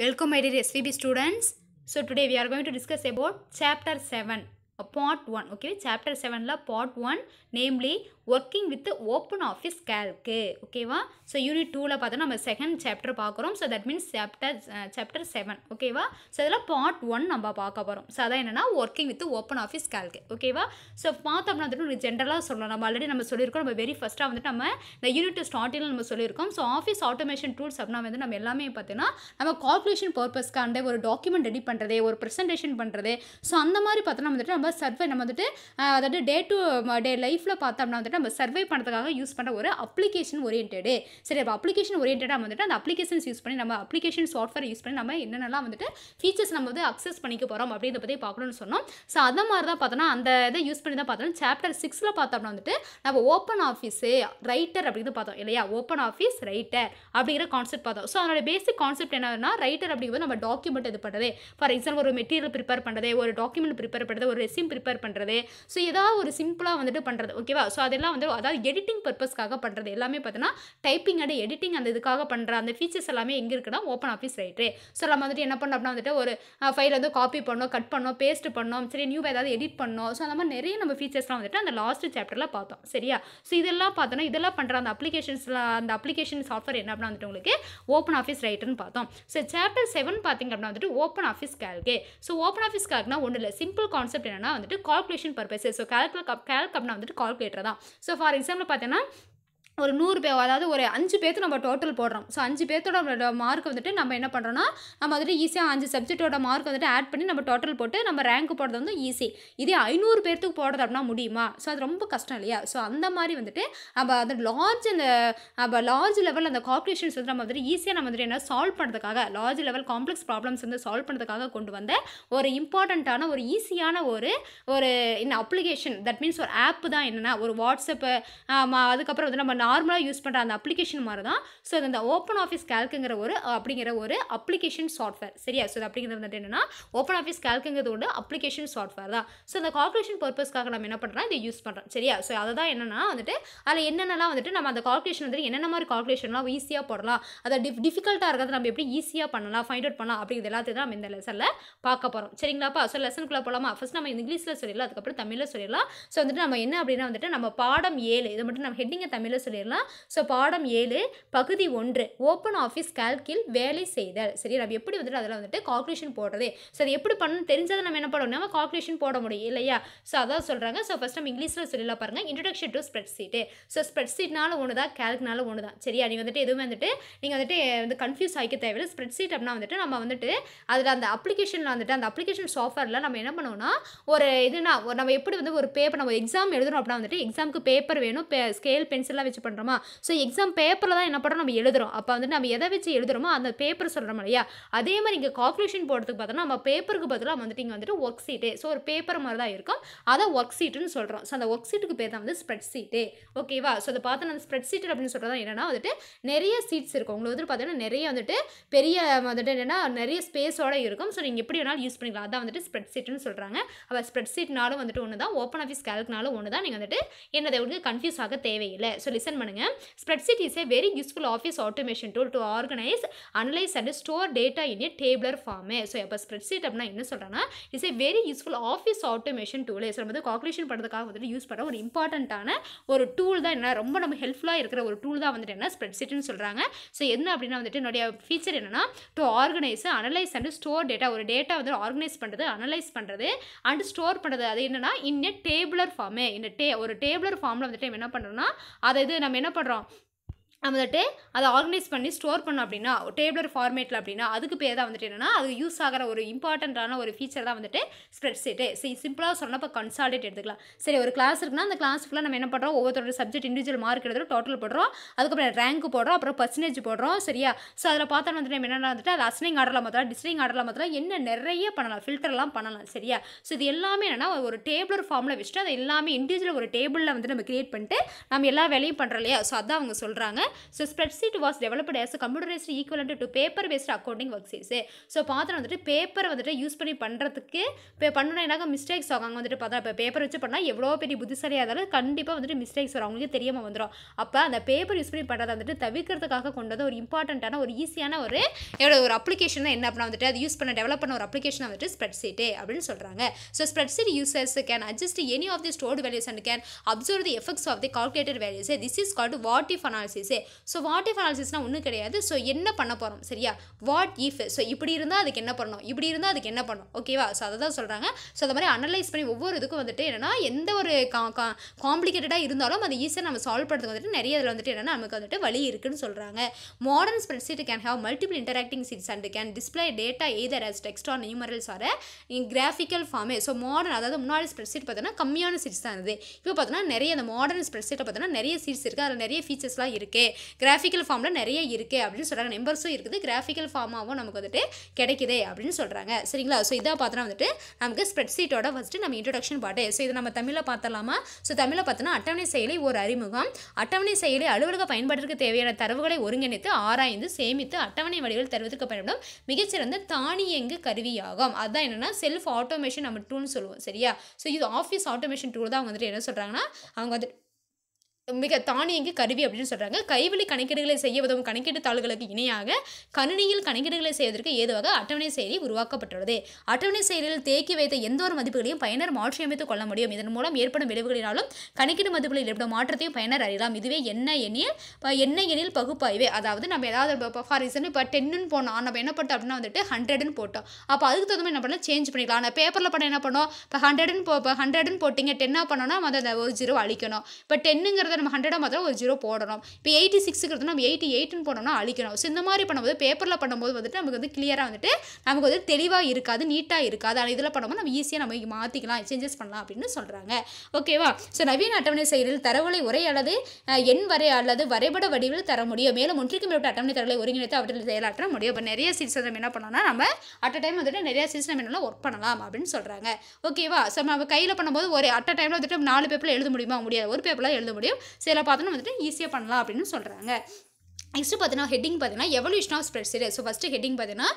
Welcome my dear SVB students so today we are going to discuss about chapter seven part one okay chapter செவனில் part one namely working with OpenOffice Calc ஓகேவா so unit டூவில் பார்த்தோன்னா நம்ம second chapter பார்க்குறோம் so that means chapter chapter seven ஓகேவா so இதில் part one நம்ம பார்க்க போகிறோம் ஸோ அதான் என்னென்னா working with OpenOffice Calc ஓகேவா ஸோ பார்த்தோம்னா வந்துட்டு ஜென்ரலாக சொல்லலாம் நம்ம ஆல்ரெடி நம்ம சொல்லியிருக்கோம் நம்ம வெரி ஃபஸ்ட்டாக வந்துட்டு நம்ம இந்த யூனிட் ஸ்டார்டிங்கில் நம்ம சொல்லியிருக்கோம் ஸோ ஆஃபீஸ் ஆட்டோமேஷன் டூல்ஸ் அப்படின்னா வந்து நம்ம எல்லாமே பார்த்தீங்கன்னா நம்ம கால்குலேஷன் பர்பஸ்க்காண்ட ஒரு டாக்குமெண்ட் ரெடி பண்ணுறது ஒரு ப்ரெசன்டேஷன் பண்ணுறது ஸோ அந்த மாதிரி பார்த்தோன்னா வந்துட்டு நம்ம சர்வை நம்ம வந்துட்டு அதாவது டே டு டே லைஃப்பில் பார்த்தோம்னா வந்துட்டு நம்ம சர்வே பண்ணுறதுக்காக யூஸ் பண்ணுற ஒரு அப்ளிகேஷன் ஓரியன்டு சரி அப்போ அப்ளிகேஷன் ஓரியன்டாக வந்துட்டு அந்த அப்ளிகேஷன்ஸ் யூஸ் பண்ணி நம்ம அப்ளிகேஷன் சாஃப்ட்வேர் யூஸ் பண்ணி நம்ம என்னென்னலாம் வந்துட்டு ஃபீச்சர்ஸ் நம்ம வந்து அக்சஸ் பண்ணிக்க போகிறோம் அப்படின்றத பற்றி பார்க்கணும்னு சொன்னோம் ஸோ அதை மாதிரி தான் பார்த்தோன்னா அந்த இதை யூஸ் பண்ணி தான் பார்த்தோம் சாப்டர் சிக்ஸில் பார்த்தோம்னா வந்துட்டு நம்ம ஓப்பன் ஆஃபீஸு ரைட்டர் அப்படின்னு பார்த்தோம் இல்லையா ஓப்பன் ஆஃபீஸ் ரைட்டர் அப்படிங்கிற கான்செப்ட் பார்த்தோம் ஸோ அதனோட பேசிக் கான்செப்ட் என்னன்னா ரைட்டர் அப்படிங்கிறது நம்ம டாக்குமெண்ட் இது பண்ணுறது ஃபார் எக்ஸாம்பிள் ஒரு மெட்டீரியல் ப்ரிப்பேர் பண்ணுறது ஒரு டாக்குமெண்ட் ப்ரிப்பேர் பண்ணுறது ஒரு ரெசி லிஸ்ட்டையும் ப்ரிப்பேர் பண்ணுறது ஸோ ஏதாவது ஒரு சிம்பிளாக வந்துட்டு பண்ணுறது ஓகேவா ஸோ அதெல்லாம் வந்து அதாவது எடிட்டிங் பர்பஸ்க்காக பண்ணுறது எல்லாமே பார்த்தீங்கன்னா டைப்பிங் அண்ட் எடிட்டிங் அந்த இதுக்காக பண்ணுற அந்த ஃபீச்சர்ஸ் எல்லாமே எங்கே இருக்குன்னா ஓப்பன் ஆஃபீஸ் ரைட்டு ஸோ நம்ம வந்துட்டு என்ன பண்ணோம் அப்படின்னா வந்துட்டு ஒரு ஃபைல் வந்து காப்பி பண்ணோம் கட் பண்ணோம் பேஸ்ட் பண்ணோம் சரி நியூவாக ஏதாவது எடிட் பண்ணோம் ஸோ அந்த மாதிரி நிறைய நம்ம ஃபீச்சர்ஸ்லாம் வந்துட்டு அந்த லாஸ்ட் சாப்டரில் பார்த்தோம் சரியா ஸோ இதெல்லாம் பார்த்தோன்னா இதெல்லாம் பண்ணுற அந்த அப்ளிகேஷன்ஸ்லாம் அந்த அப்ளிகேஷன் சாஃப்ட்வேர் என்ன அப்படின்னா வந்துட்டு உங்களுக்கு ஓப்பன் ஆஃபீஸ் ரைட்டுன்னு பார்த்தோம் ஸோ சாப்டர் செவன் பார்த்திங்க அப்படின்னா வந்துட்டு ஓப்பன் ஆஃபீஸ் கேல்கே ஸோ ஓப்பன் ஆஃபீஸ் கேல்க்னா ஒன்றும் இல்லை சிம்பிள் கான்செப்ட் என்னன்னா வந்துட்டு கால்குலேஷன் பர்பஸஸ் ஸோ கேல்குல கேல்க் வந்துட்டு கால்குலேட்டர் தான் ஸோ ஃபார் எக்ஸாம்பிள் பார்த்தீங்கன்னா ஒரு நூறு பேர் அதாவது ஒரு அஞ்சு பேர்த்து நம்ம டோட்டல் போடுறோம் ஸோ அஞ்சு பேர்த்தோட மார்க் வந்துட்டு நம்ம என்ன பண்ணுறோன்னா நம்ம வந்துட்டு ஈஸியாக அஞ்சு சப்ஜெக்டோட மார்க் வந்துட்டு ஆட் பண்ணி நம்ம டோட்டல் போட்டு நம்ம ரேங்க் போடுறது வந்து ஈஸி இதே ஐநூறு பேர்த்துக்கு போடுறது அப்படின்னா முடியுமா ஸோ அது ரொம்ப கஷ்டம் இல்லையா ஸோ அந்த மாதிரி வந்துட்டு நம்ம அந்த லார்ஜ் அந்த நம்ம லார்ஜ் லெவல் அந்த காம்படிஷன்ஸ் வந்து நம்ம வந்துட்டு ஈஸியாக நம்ம வந்துட்டு என்ன சால்வ் பண்ணுறதுக்காக லார்ஜ் லெவல் காம்ப்ளெக்ஸ் ப்ராப்ளம்ஸ் வந்து சால்வ் பண்ணுறதுக்காக கொண்டு வந்த ஒரு இம்பார்ட்டண்ட்டான ஒரு ஈஸியான ஒரு ஒரு என்ன அப்ளிகேஷன் தட் மீன்ஸ் ஒரு ஆப் தான் என்னென்னா ஒரு வாட்ஸ்அப்பு அதுக்கப்புறம் வந்து நம்ம நார்மலாக யூஸ் பண்ணுற அந்த அப்ளிகேஷன் மாதிரி தான் ஸோ அது அந்த ஓப்பன் ஆஃபீஸ் கேல்குங்கிற ஒரு அப்படிங்கிற ஒரு அப்ளிகேஷன் சாஃப்ட்வேர் சரியா ஸோ அப்படிங்கிறது வந்துட்டு என்னென்னா ஓப்பன் ஆஃபீஸ் கேல்குங்கிறது ஒன்று அப்ளிகேஷன் சாஃப்ட்வேர் தான் ஸோ அந்த கால்குலேஷன் பர்பஸ்க்காக நம்ம என்ன பண்ணுறோம் இதை யூஸ் பண்ணுறோம் சரியா ஸோ அதை தான் என்னென்னா வந்துட்டு அதில் என்னென்னலாம் வந்துட்டு நம்ம அந்த கால்குலேஷன் வந்துட்டு என்னென்ன மாதிரி கால்குலேஷன்லாம் ஈஸியாக போடலாம் அதை டிஃப் டிஃபிகல்ட்டாக இருக்கிறது நம்ம எப்படி ஈஸியாக பண்ணலாம் ஃபைண்ட் அவுட் பண்ணலாம் அப்படிங்கிறது எல்லாத்தையும் தான் நம்ம இந்த லெசனில் பார்க்க போகிறோம் சரிங்களாப்பா ஸோ லெசனுக்குள்ளே போகலாமா ஃபஸ்ட் நம்ம இங்கிலீஷில் சொல்லிடலாம் அதுக்கப்புறம் தமிழில் சொல்லிடலாம் ஸோ வந்துட்டு நம்ம என்ன அப்படின்னா வந்துட்டு நம்ம பாடம் ஏழு இதை மட்டும் நம்ம ஹெட்டிங்கை தமிழில் சொல்லி போயிடலாம் ஸோ பாடம் ஏழு பகுதி ஒன்று ஓப்பன் ஆஃபீஸ் கால்கில் வேலை செய்தல் சரி நம்ம எப்படி வந்துட்டு அதில் வந்துட்டு கால்குலேஷன் போடுறது ஸோ அது எப்படி பண்ணணும் தெரிஞ்சதை நம்ம என்ன பண்ணணும் நம்ம கால்குலேஷன் போட முடியும் இல்லையா ஸோ அதான் சொல்கிறாங்க ஸோ ஃபஸ்ட் நம்ம இங்கிலீஷில் சொல்லலாம் பாருங்கள் introduction to spreadsheet so ஸ்ப்ரெட் ஷீட்னால ஒன்று தான் கேல்க்னால ஒன்று தான் சரியா நீங்கள் வந்துட்டு எதுவுமே வந்துட்டு நீங்கள் வந்துட்டு வந்து கன்ஃபியூஸ் ஆகிக்க தேவையில்லை ஸ்ப்ரெட் ஷீட் அப்படின்னா வந்துட்டு நம்ம வந்துட்டு அதில் அந்த அப்ளிகேஷனில் வந்துட்டு அந்த அப்ளிகேஷன் சாஃப்ட்வேரில் நம்ம என்ன பண்ணுவோம்னா ஒரு இதுனா நம்ம எப்படி வந்து ஒரு பேப்பர் நம்ம எக்ஸாம் எழுதணும் அப்படின்னா வந்துட்டு எக்ஸாமுக்கு பேப்பர் வேணும் ஸ்கேல் பென்சிலாக வச்சு முயற்சி பண்ணுறோமா ஸோ எக்ஸாம் பேப்பரில் தான் என்ன பண்ணுறோம் நம்ம எழுதுகிறோம் அப்போ வந்து நம்ம எதை வச்சு எழுதுகிறோமோ அந்த பேப்பர் சொல்கிறோம் இல்லையா அதே மாதிரி இங்கே கால்குலேஷன் போடுறதுக்கு பார்த்தோன்னா நம்ம பேப்பருக்கு பதிலாக வந்துட்டு இங்கே வந்துட்டு ஒர்க் சீட்டு ஸோ ஒரு பேப்பர் மாதிரி தான் இருக்கும் அதை ஒர்க் சீட்டுன்னு சொல்கிறோம் ஸோ அந்த ஒர்க் சீட்டுக்கு பேர் தான் வந்து ஸ்ப்ரெட் சீட்டு ஓகேவா ஸோ அதை பார்த்து அந்த ஸ்ப்ரெட் சீட்டு அப்படின்னு சொல்கிறது என்னென்னா வந்துட்டு நிறைய சீட்ஸ் இருக்கும் உங்களுக்கு வந்துட்டு பார்த்தீங்கன்னா நிறைய வந்துட்டு பெரிய வந்துட்டு என்னென்னா நிறைய ஸ்பேஸோடு இருக்கும் ஸோ நீங்கள் எப்படி வேணாலும் யூஸ் பண்ணிக்கலாம் அதான் வந்துட்டு ஸ்ப்ரெட் சீட்டுன்னு சொல்கிறாங்க அப்போ ஸ்ப்ரெட் சீட்னாலும் வந்துட்டு ஒன்று தான் ஓப்பன் ஆஃபீஸ் கேல்க்னாலும் ஒன்று தான் நீங்கள் வந்துட்டு என்னதை உங்களுக்கு கன்ஃபியூஸ் ஆக தேவையில்லை ஸோ லிசன் மென்ஷன் பண்ணுங்கள் spreadsheet is a very useful office automation tool to organise analyse and store data in a tabular format so இப்போ ஸ்ப்ரெட்ஷீட் அப்படின்னா என்ன சொல்கிறேன்னா is a very useful office automation tool so நம்ம வந்து calculation பண்ணுறதுக்காக வந்துட்டு use பண்ணுற ஒரு இம்பார்ட்டண்ட்டான ஒரு டூல் தான் என்ன ரொம்ப நம்ம ஹெல்ப்ஃபுல்லாக இருக்கிற ஒரு டூல் தான் வந்துட்டு என்ன சீட்டுன்னு சொல்கிறாங்க ஸோ என்ன அப்படின்னா வந்துட்டு என்னுடைய ஃபீச்சர் என்னென்னா to organise analyse and store data ஒரு டேட்டா வந்து ஆர்கனைஸ் பண்ணுறது அனலைஸ் பண்ணுறது அண்ட் ஸ்டோர் பண்ணுறது அது என்னென்னா இன்ன டேபிளர் ஃபார்மே இந்த டே ஒரு டேபிளர் ஃபார்மில் வந்துட்டு என்ன பண்ணுறோன்னா அதை இது நம்ம என்ன பண்ணுறோம் நம்ம வந்துட்டு அதை ஆர்கனைஸ் பண்ணி ஸ்டோர் பண்ணோம் அப்படின்னா டேபிளர் ஃபார்மேட்டில் அப்படின்னா அதுக்கு பேர் தான் வந்துட்டு என்னென்னா அது யூஸ் ஆகிற ஒரு இம்பார்ட்டண்ட்டான ஒரு ஃபீச்சர் தான் வந்துட்டு ஸ்ப்ரெட் ஷீட்டு சரி சிம்பிளாக சொன்னப்போ இப்போ கன்சால்டேட் எடுத்துக்கலாம் சரி ஒரு கிளாஸ் இருக்குன்னா அந்த கிளாஸ் ஃபுல்லாக நம்ம என்ன பண்ணுறோம் ஒவ்வொருத்தரோட சப்ஜெக்ட் இண்டிவிஜுவல் மார்க் எடுத்துகிட்டு டோட்டல் போடுறோம் அதுக்கப்புறம் ரேங்க் போடுறோம் அப்புறம் பர்சன்டேஜ் போடுறோம் சரியா ஸோ அதில் பார்த்தா வந்துட்டு நம்ம என்னென்ன வந்துட்டு அது அசனிங் ஆர்டரில் மாற்றலாம் டிஸ்டிங் ஆர்டரில் மாற்றலாம் என்ன நிறைய பண்ணலாம் ஃபில்டர்லாம் பண்ணலாம் சரியா ஸோ இது எல்லாமே என்னென்னா ஒரு டேபிளர் ஃபார்மில் வச்சுட்டு அது எல்லாமே இண்டிவிஜுவல் ஒரு டேபிளில் வந்து நம்ம கிரியேட் பண்ணிட்டு நம்ம எல்லா வேலையும் பண்ணுறோம் இல்லையா ஸோ அதான் அவங்க சொல்கிறாங்க so spreadsheet was developed as computerised equivalent to paper based accounting worksheets so பார்த்து வந்துட்டு பேப்பரை வந்துட்டு யூஸ் பண்ணி பண்ணுறதுக்கு இப்போ பண்ணணும்னாக்க மிஸ்டேக்ஸ் ஆகும் வந்துட்டு பார்த்தா இப்போ பேப்பர் வச்சு பண்ணால் எவ்வளோ பெரிய புத்திசாலியாக இருந்தாலும் கண்டிப்பாக வந்துட்டு மிஸ்டேக்ஸ் வரும் அவங்களுக்கு தெரியாமல் வந்துடும் அப்போ அந்த பேப்பர் யூஸ் பண்ணி பண்ணுறதை வந்துட்டு தவிர்க்கிறதுக்காக கொண்டது ஒரு இம்பார்ட்டண்ட்டான ஒரு ஈஸியான ஒரு ஒரு அப்ளிகேஷன் என்ன அப்படின்னா வந்துட்டு அது யூஸ் பண்ண டெவலப் பண்ண ஒரு அப்ளிகேஷன் வந்துட்டு ஸ்ப்ரெட்ஷீட்டு அப்படின்னு சொல்கிறாங்க so spreadsheet users can adjust any of the stored values and can observe the effects of the calculated values this is called what if analysis so what if அனாலிசிஸ்னால் ஒன்றும் கிடையாது so என்ன பண்ண போகிறோம் சரியா வாட் இஃப் ஸோ இப்படி இருந்தால் அதுக்கு என்ன பண்ணணும் இப்படி இருந்தால் அதுக்கு என்ன பண்ணணும் ஓகேவா ஸோ அதை தான் சொல்கிறாங்க ஸோ அதை மாதிரி அனலைஸ் பண்ணி ஒவ்வொரு இதுக்கும் வந்துட்டு என்னென்னா எந்த ஒரு கா கா காம்ப்ளிகேட்டடாக இருந்தாலும் அதை ஈஸியாக நம்ம சால்வ் பண்ணுறதுக்கு வந்துட்டு நிறைய இதில் வந்துட்டு என்னென்னா நமக்கு வந்துட்டு வழி இருக்குன்னு சொல்கிறாங்க modern sheet can have multiple interacting sheets and can display data either as text or numerals வர கிராஃபிக்கல் ஃபார்மே ஸோ மாடர்ன் அதாவது முன்னாடி சீட் பார்த்தோன்னா கம்மியான சீட்ஸ் தான் இருந்தது இப்போ பார்த்தோன்னா நிறைய அந்த மாடர்ன் சீட்டை பார்த்தோன்னா நிறைய சீட்ஸ் இருக்குது அதில் நிறைய ஃபீச்சர்ஸ்லாம் இருக்குது கிராஃபிக்கல் ஃபார்மில் நிறைய இருக்குது அப்படின்னு சொல்கிறாங்க நம்பர்ஸும் இருக்குது கிராஃபிக்கல் ஃபார்மாகவும் நமக்கு வந்துட்டு கிடைக்குது அப்படின்னு சொல்கிறாங்க சரிங்களா ஸோ இதாக பார்த்தோன்னா வந்துட்டு நமக்கு ஸ்ப்ரெட் ஷீட்டோட ஃபஸ்ட்டு நம்ம இன்ட்ரடக்ஷன் பாட்டு ஸோ இதை நம்ம தமிழில் பார்த்தலாமா ஸோ தமிழில் பார்த்தோன்னா அட்டவணை செயலி ஒரு அறிமுகம் அட்டவணை செயலி அலுவலக பயன்பாட்டிற்கு தேவையான தரவுகளை ஒருங்கிணைத்து ஆராய்ந்து சேமித்து அட்டவணை வடிவில் தருவதற்கு பயன்படும் மிகச்சிறந்த தானியங்கு கருவியாகும் அதுதான் என்னென்னா செல்ஃப் ஆட்டோமேஷன் நம்ம டூல்னு சொல்லுவோம் சரியா ஸோ இது ஆஃபீஸ் ஆட்டோமேஷன் டூல் தான் வந்துட்டு என்ன சொல்கிறாங்கன்னா அவங்க வந்துட்டு மிக தானியங்கி கருவி அப்படின்னு சொல்கிறாங்க கைவழி கணக்கீடுகளை செய்ய உதவும் கணக்கீட்டு தாள்களுக்கு இணையாக கணினியில் கணக்கீடுகளை செய்வதற்கு ஏதுவாக அட்டவணை செயலி உருவாக்கப்பட்டுள்ளது அட்டவணை செயலியில் தேக்கி வைத்த எந்த ஒரு மதிப்புகளையும் பயனர் மாற்றியமைத்துக் கொள்ள முடியும் இதன் மூலம் ஏற்படும் விளைவுகளினாலும் கணக்கீடு மதிப்புகளில் ஏற்படும் மாற்றத்தையும் பயனர் அறியலாம் இதுவே என்ன எண்ணில் என்ன எண்ணில் பகுப்பாய்வு அதாவது நம்ம ஏதாவது ஃபார் எக்ஸாம்பிள் இப்போ டென்னுன்னு போனோம் நம்ம என்ன பண்ணோம் அப்படின்னா வந்துட்டு ஹண்ட்ரட்னு போட்டோம் அப்போ அதுக்கு தகுந்த என்ன பண்ணலாம் சேஞ்ச் பண்ணிக்கலாம் ஆனால் பேப்பரில் பண்ண என்ன பண்ணோம் இப்போ ஹண்ட்ரட்னு போ இப்போ ஹண்ட்ரட்னு போட்டிங்க டென்னாக பண்ணோன்னா நம்ம அதை ஒரு ஜீரோ அழிக்கணும் இப்போ டென்னுங்கிறத நம்ம ஹண்ட்ரடாக மாத்திரம் ஒரு ஜீரோ போடணும் இப்போ எயிட்டி சிக்ஸுக்கு நம்ம எயிட்டி எயிட்டுன்னு போனோம்னா அழிக்கணும் ஸோ இந்த மாதிரி பண்ணும்போது பேப்பரில் பண்ணும்போது வந்துட்டு நமக்கு வந்து கிளியராக வந்துட்டு நமக்கு வந்து தெளிவாக இருக்காது நீட்டாக இருக்காது ஆனால் இதில் பண்ணும்போது நம்ம ஈஸியாக நம்ம மாற்றிக்கலாம் சேஞ்சஸ் பண்ணலாம் அப்படின்னு சொல்கிறாங்க ஓகேவா ஸோ நவீன அட்டவணை செயலில் தரவுகளை உரை அல்லது எண் வரை அல்லது வரைபட வடிவில் தர முடியும் மேலும் ஒன்றுக்கு மேற்பட்ட அட்டவணை தரவுகளை ஒருங்கிணைத்து அவற்றில் செயலாற்ற முடியும் இப்போ நிறைய சீட்ஸ் நம்ம என்ன பண்ணோம்னா நம்ம அட் டைம் வந்துட்டு நிறைய சீட்ஸ் நம்ம என்ன ஒர்க் பண்ணலாம் அப்படின்னு சொல்கிறாங்க ஓகேவா ஸோ நம்ம கையில் பண்ணும்போது ஒரு அட்ட டைமில் வந்துட்டு நாலு பேப்பரில் எழுத முடியுமா முடியாது ஒரு பேப்பரில் எழுத முடியும் சில பார்த்தோன்னா வந்துட்டு ஈஸியாக பண்ணலாம் அப்படின்னு சொல்கிறாங்க நெக்ஸ்ட் பார்த்தீங்கன்னா ஹெட்டிங் பார்த்தீங்கன்னா evolution of spreadsheet so first heading பார்த்தீங்கன்னா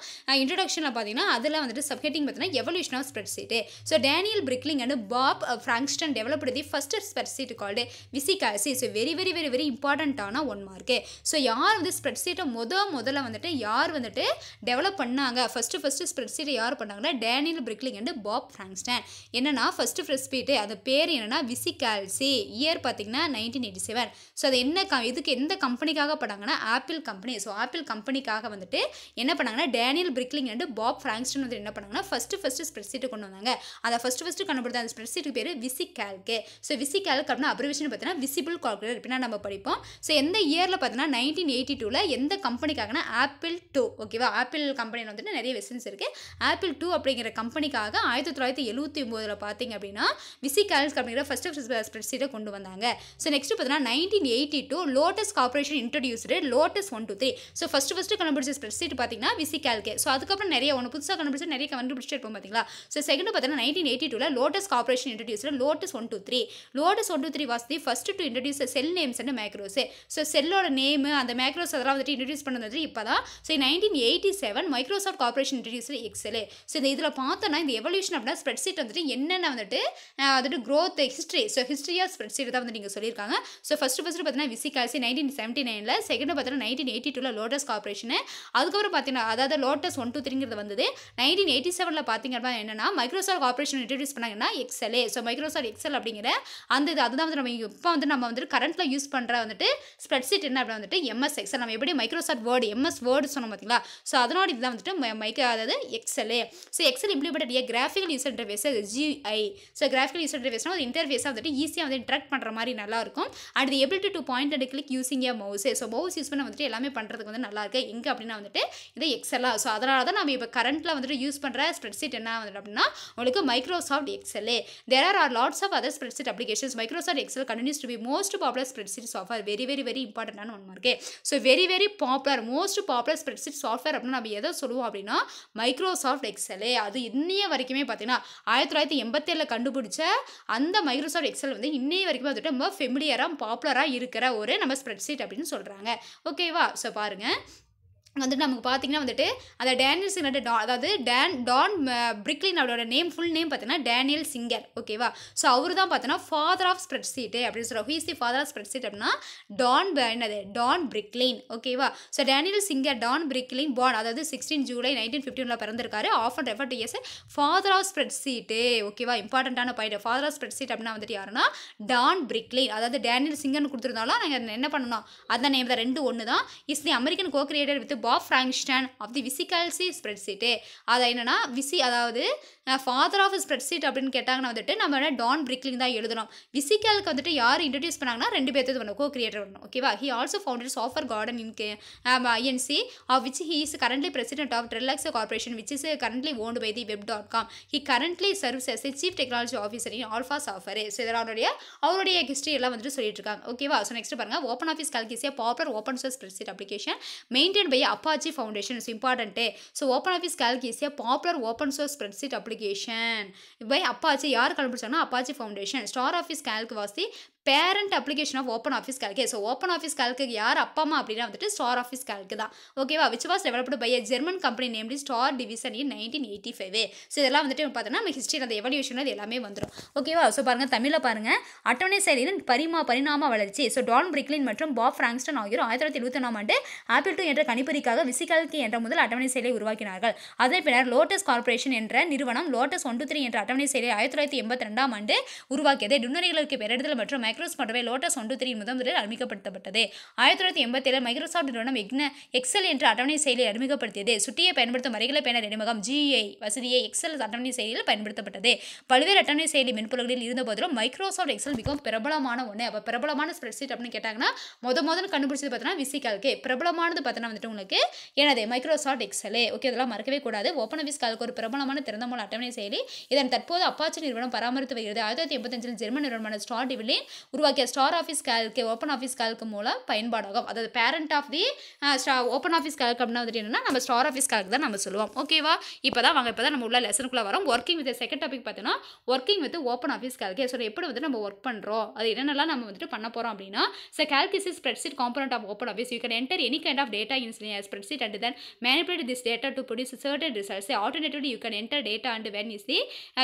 இன்ட்ரடக்ஷனில் பார்த்தீங்கன்னா அதில் வந்துட்டு சப் ஹெட்டிங் பார்த்தீங்கன்னா evolution of spreadsheet so Daniel Bricklin and Bob Frankston develop the first spreadsheet called VisiCalc so very very very very இம்பார்ட்டண்ட்டான one mark so யார் வந்து spread சீட்டை முத முதல்ல வந்துட்டு யார் வந்துட்டு டெவலப் பண்ணாங்க ஃபஸ்ட்டு ஃபஸ்ட்டு ஸ்ப்ரெட் சீட்டை யார் பண்ணாங்கன்னா Daniel Bricklin and Bob Frankston என்னென்னா ஃபஸ்ட்டு ஃப்ரெட் சீட்டு அது பேர் என்னென்னா விசிகால்சி இயர் பார்த்தீங்கன்னா நைன்டீன் எயிட்டி செவன் ஸோ அது என்ன இதுக்கு எந்த கம்பெனிக்காக பண்ணாங்கன்னா ஆப்பிள் கம்பெனி ஸோ ஆப்பிள் கம்பெனிக்காக வந்துட்டு என்ன பண்ணாங்கன்னா Daniel Bricklin and Bob Frankston வந்து என்ன பண்ணாங்கன்னா ஃபஸ்ட்டு ஃபஸ்ட்டு ஸ்ப்ரெட் சீட்டு கொண்டு வந்தாங்க அதை ஃபஸ்ட்டு ஃபஸ்ட்டு கண்டுபிடித்த அந்த ஸ்ப்ரெட் சீட்டுக்கு பேர் VisiCalc so VisiCalc அப்படின்னா அப்ரிவேஷன் பார்த்தீங்கன்னா விசிபிள் கால்குலேட்டர் அப்படின்னா நம்ம படிப்போம் ஸோ எந்த இயரில் பார்த்தீங்கன்னா நைன்டீன் எயிட்டி டூவில் எந்த கம்பெனிக்காகனா ஆப்பிள் டூ ஓகேவா ஆப்பிள் கம்பெனியில் வந்துட்டு நிறைய வெசன்ஸ் இருக்குது ஆப்பிள் டூ அப்படிங்கிற கம்பெனிக்காக ஆயிரத்தி தொள்ளாயிரத்தி எழுபத்தி ஒம்போதில் பார்த்தீங்க அப்படின்னா விசி கேல்க் அப்படிங்கிற ஃபஸ்ட்டு ஸ்ப்ரெட் சீட்டை கொண்டு வந்தாங்க ஸோ நெக்ஸ்ட் பார்த்தீங்கன்னா nineteen eighty two Lotus corporation introduced Lotus one two three so first first கண்டுபிடிச்ச ஸ்பெட் சீட் பார்த்தீங்கன்னா விசி ஸோ அதுக்கப்புறம் நிறைய ஒன்று புதுசாக கண்டுபிடிச்சு நிறைய கண்டுபிடிச்சிட்டு இருப்போம் பார்த்தீங்களா ஸோ செகண்ட் பார்த்தீங்கன்னா நைன்டீன் எயிட்டி டூவில் லோட்டஸ் கார்பரேஷன் இன்ட்ரடியூஸில் Lotus one two three Lotus one two three was the first to introduce cell names and macros so செல்லோட நேம் அந்த மேக்ரோஸ் அதெல்லாம் வந்துட்டு இன்ட்ரடியூஸ் பண்ணது வந்துட்டு இப்போ தான் so nineteen eighty seven Microsoft corporation இன்ட்ரடியூஸில் எக்ஸல் ஸோ இந்த இதில் பார்த்தோன்னா இந்த எவல்யூஷன் அப்படின்னா ஸ்ப்ரெட் சீட் வந்துட்டு என்னென்ன வந்துட்டு வந்துட்டு க்ரோத் ஹிஸ்ட்ரி ஸோ ஹிஸ்ட்ரியாக ஸ்ப்ரெட் சீட் தான் வந்து நீங்கள் சொல்லியிருக்காங்க ஸோ ஃபஸ்ட்டு ஃபஸ்ட்டு பார்த்தீங்கன்னா விசிகாசி நைன்டீன் செவன்ட்டி நைனில் செகண்ட் பார்த்தீங்கன்னா நைன்டீன் எயிட்டி டூவில் லோட்டஸ் கார்பரேஷனு அதுக்கப்புறம் பார்த்தீங்கன்னா அதாவது லோட்டஸ் ஒன் டூ த்ரீங்கிறது வந்தது நைன்டீன் எயிட்டி செவனில் பார்த்தீங்க அப்படின்னா என்னன்னா மைக்ரோசாஃப்ட் கார்பரேஷன் இன்ட்ரடியூஸ் பண்ணாங்கன்னா எக்ஸலே ஸோ மைக்ரோசாஃப்ட் எக்ஸல் அப்படிங்கிற அந்த இது அதுதான் வந்து நம்ம இப்போ வந்து நம்ம வந்து கரண்ட்டில் யூஸ் பண்ணுற வந்துட்டு ஸ்ப்ரெட் ஷீட் என்ன அப்படின்னா வந்துட்டு எம்எஸ் எக்ஸல் நம்ம எப்படி மைக்ரோசாஃப்ட் வேர்டு எம்எஸ் வேர்டு சொன்னோம் பார்த்தீங்களா ஸோ அதனோட இதுதான் வந்துட்டு மைக்க அதாவது எக்ஸலே so Excel implement a graphical use interface G I so graphical use இன்டர்ஃபேஸ்னா ஒரு இன்டர்ஃபேஸாக வந்துட்டு ஈஸியாக வந்து இன்ட்ராக்ட் பண்ணுற மாதிரி நல்லாயிருக்கும் and ability to point and click using a mouse so mouse use பண்ண வந்துட்டு எல்லாமே பண்ணுறதுக்கு வந்து நல்லா இருக்குது எங்கே அப்படின்னா வந்துட்டு இது எக்ஸலாக ஸோ அதனால தான் நம்ம இப்போ கரண்ட்டில் வந்துட்டு யூஸ் பண்ணுற ஸ்ப்ரெட் ஷீட் என்ன வந்துட்டு அப்படின்னா உங்களுக்கு Microsoft Excel there are are lots of other sheet applications Microsoft Excel continues to be most popular sheet software very very very இம்பார்ட்டன்டான ஒன் இருக்குது so very very popular most popular sheet software அப்படின்னு நம்ம எதை சொல்லுவோம் அப்படின்னா Microsoft Excel அது இன்னைய வரைக்குமே பார்த்தீங்கன்னா ஆயிரத்தி தொள்ளாயிரத்தி எண்பத்தேழில் கண்டுபிடிச்ச அந்த மைக்ரோசாஃப்ட் எக்ஸல் வந்து இன்னைய வரைக்கும் வந்துட்டு ரொம்ப ஃபெமிலியராக பாப்புலராக இருக்கிற ஒரு நம்ம ஸ்ப்ரெட் ஷீட் அப்படின்னு சொல்கிறாங்க ஓகேவா ஸோ பாருங்கள் வந்துட்டு நமக்கு பார்த்தீங்கன்னா வந்துட்டு அந்த டேனியல் சிங்கர் டான் அதாவது டேன் டான் பிரிக்லின் அவரோட நேம் ஃபுல் நேம் பார்த்தீங்கன்னா டேனியல் சிங்கர் ஓகேவா ஸோ அவர் தான் பார்த்தோன்னா ஃபாதர் ஆஃப் ஸ்ப்ரெட் சீட்டு அப்படின்னு சொல்கிறோம் he's the father of spreadsheet அப்படின்னா டான் என்னது டான் பிரிக்லின் ஓகேவா so Daniel Singer Dan Bricklin born அதாவது சிக்ஸ்டீன் ஜூலை நைன்டீன் ஃபிஃப்டீனில் பிறந்திருக்காரு and refer to years father of spreadsheet ஓகேவா இம்பார்ட்டண்டான point father of spreadsheet அப்படின்னா வந்துட்டு யாருன்னா டான் பிரிக்லின் அதாவது டேனியல் சிங்கர்னு கொடுத்துருந்தாலும் நாங்கள் என்ன பண்ணணும் அந்த நேம் தான் ரெண்டு ஒன்று தான் is the American co creator with Bob Frankston of the VisiCalc spreadsheet அது என்னென்னா விசி அதாவது ஃபாதர் ஆஃப் ஸ்ப்ரெட் சீட் அப்படின்னு கேட்டாங்கன்னா வந்துட்டு நம்ம டான் பிரிக்லிங் தான் எழுதணும் விசிக்கலுக்கு வந்துட்டு யார் இன்ட்ரடியூஸ் பண்ணாங்கன்னா ரெண்டு பேர்த்து பண்ணணும் கோ கிரியேட்டர் பண்ணணும் ஓகேவா he also founded Software Garden in I N C of which he is currently president of Trellix corporation which is currently owned by the web dot com he currently serves as chief technology officer in Alpha Software so இதில் அவருடைய அவருடைய history எல்லாம் வந்துட்டு சொல்லிட்டு இருக்காங்க ஓகேவா so next பாருங்க OpenOffice கல்கிசியா popular open source sheet application maintain by Apache Foundation is இம்பார்ட்டன்ட்டே so OpenOffice calc is a popular open source spreadsheet application by Apache யார் கண்டுபிடிச்சாங்கன்னா Apache Foundation StarOffice Calc was parent application of OpenOffice Calc so OpenOffice Calc யார் அப்பா அம்மா அப்படின்னா வந்துட்டு star office Calc தான் ஓகேவா which was developed by a German company named Star Division in nineteen eighty five so இதெல்லாம் வந்துட்டு பார்த்தோம்னா நம்ம ஹிஸ்ட்ரியில் அந்த எவல்யூஷன் அது எல்லாமே வந்துடும் ஓகேவா ஸோ பாருங்கள் தமிழில் பாருங்கள் அட்டவணை செயலின் பரிமா பரிணாம வளர்ச்சி ஸோ டான் பிரிக்லின் மற்றும் பாப் ஃப்ராங்ஸ்டன் ஆகியோர் ஆயிரத்தி தொள்ளாயிரத்தி இருபத்தி ஒன்றாம் ஆண்டு ஆப்பிள் டூ என்ற கணிப்பொறிக்காக விசிகல்கி என்ற முதல் அட்டவணை செயலை உருவாக்கினார்கள் அதன் பின்னர் லோட்டஸ் கார்பரேஷன் என்ற நிறுவனம் லோட்டஸ் ஒன்று த்ரீ என்ற அட்டவணை செயலை ஆயிரத்தி தொள்ளாயிரத்தி எண்பத்தி ரெண்டாம் ஆண்டு உருவாக்கியது நுண்ணறிகளுக்கு பெரிடுதல் மற்றும் மைக்ரோஸ் போன்றவை லோட்டஸ் ஒன்று த்ரீ முதலில் அறிமுகப்படுத்தப்பட்டது ஆயிரத்தி தொள்ளாயிரத்தி ஏழு மைக்ரோசாஃப்ட் நிறுவனம் எக்ன எக்ஸல் என்ற அட்டவணை செயலியை அறிமுகப்படுத்தியது சுட்டியை பயன்படுத்தும் வரைகல பேனர் இடைமுகம் ஜிஐ e வசதியை எக்ஸல் அட்டவணை செயலியில் பயன்படுத்தப்பட்டது பல்வேறு அட்டவணை செயலி மென்பொருள்களில் இருந்த போதிலும் மைக்ரோசாஃப்ட் எக்ஸல் மிகவும் பிரபலமான ஒன்று அப்போ பிரபலமான ஷீட் அப்படின்னு கேட்டாங்கன்னா முத முதல் கண்டுபிடிச்சது பார்த்தீங்கன்னா விசிகால்கே பிரபலமானது பார்த்தீங்கன்னா வந்துட்டு உங்களுக்கு எனது மைக்ரோசாஃப்ட் எக்ஸலே ஓகே இதெல்லாம் மறக்கவே கூடாது ஓப்பன் விஸ் காலுக்கு ஒரு பிரபலமான திறந்த மூல அட்டவணை செயலி இதன் தற்போது அப்பாச்சி நிறுவனம் பராமரித்து வருகிறது ஆயிரத்தி தொள்ளாயிரத்தி எண்பத்தஞ்சில் ஜெர்மன் நிறுவனமான ஸ்டார்ட் டிவிலின் உருவாக்கிய StarOffice Calc OpenOffice Calc மூலம் பயன்பாடாகும் அதாவது பேரண்ட் ஆஃப் தி ஸ்டா ஓப்பன் ஆஃபீஸ் கேல்க் அப்படின்னா வந்துட்டு நம்ம ஸ்டார் ஆஃபீஸ் கேல்க்கு தான் நம்ம சொல்லுவோம் ஓகேவா இப்போ தான் வாங்க இப்போ தான் நம்ம உள்ள லெசனுக்குள்ளே வரோம் ஒர்க்கிங் வித் செகண்ட் டாபிக் பார்த்தீங்கன்னா ஒர்க்கிங் வித் ஓப்பன் ஆஃபீஸ் கேல்கே ஸோ எப்படி வந்து நம்ம ஒர்க் பண்ணுறோம் அது என்னென்னலாம் நம்ம வந்துட்டு பண்ண போகிறோம் அப்படின்னா so Calc is is spreadsheet component of OpenOffice you can enter any kind of data in sheet and then manipulate this data to produce certain results alternatively you can enter data and when is the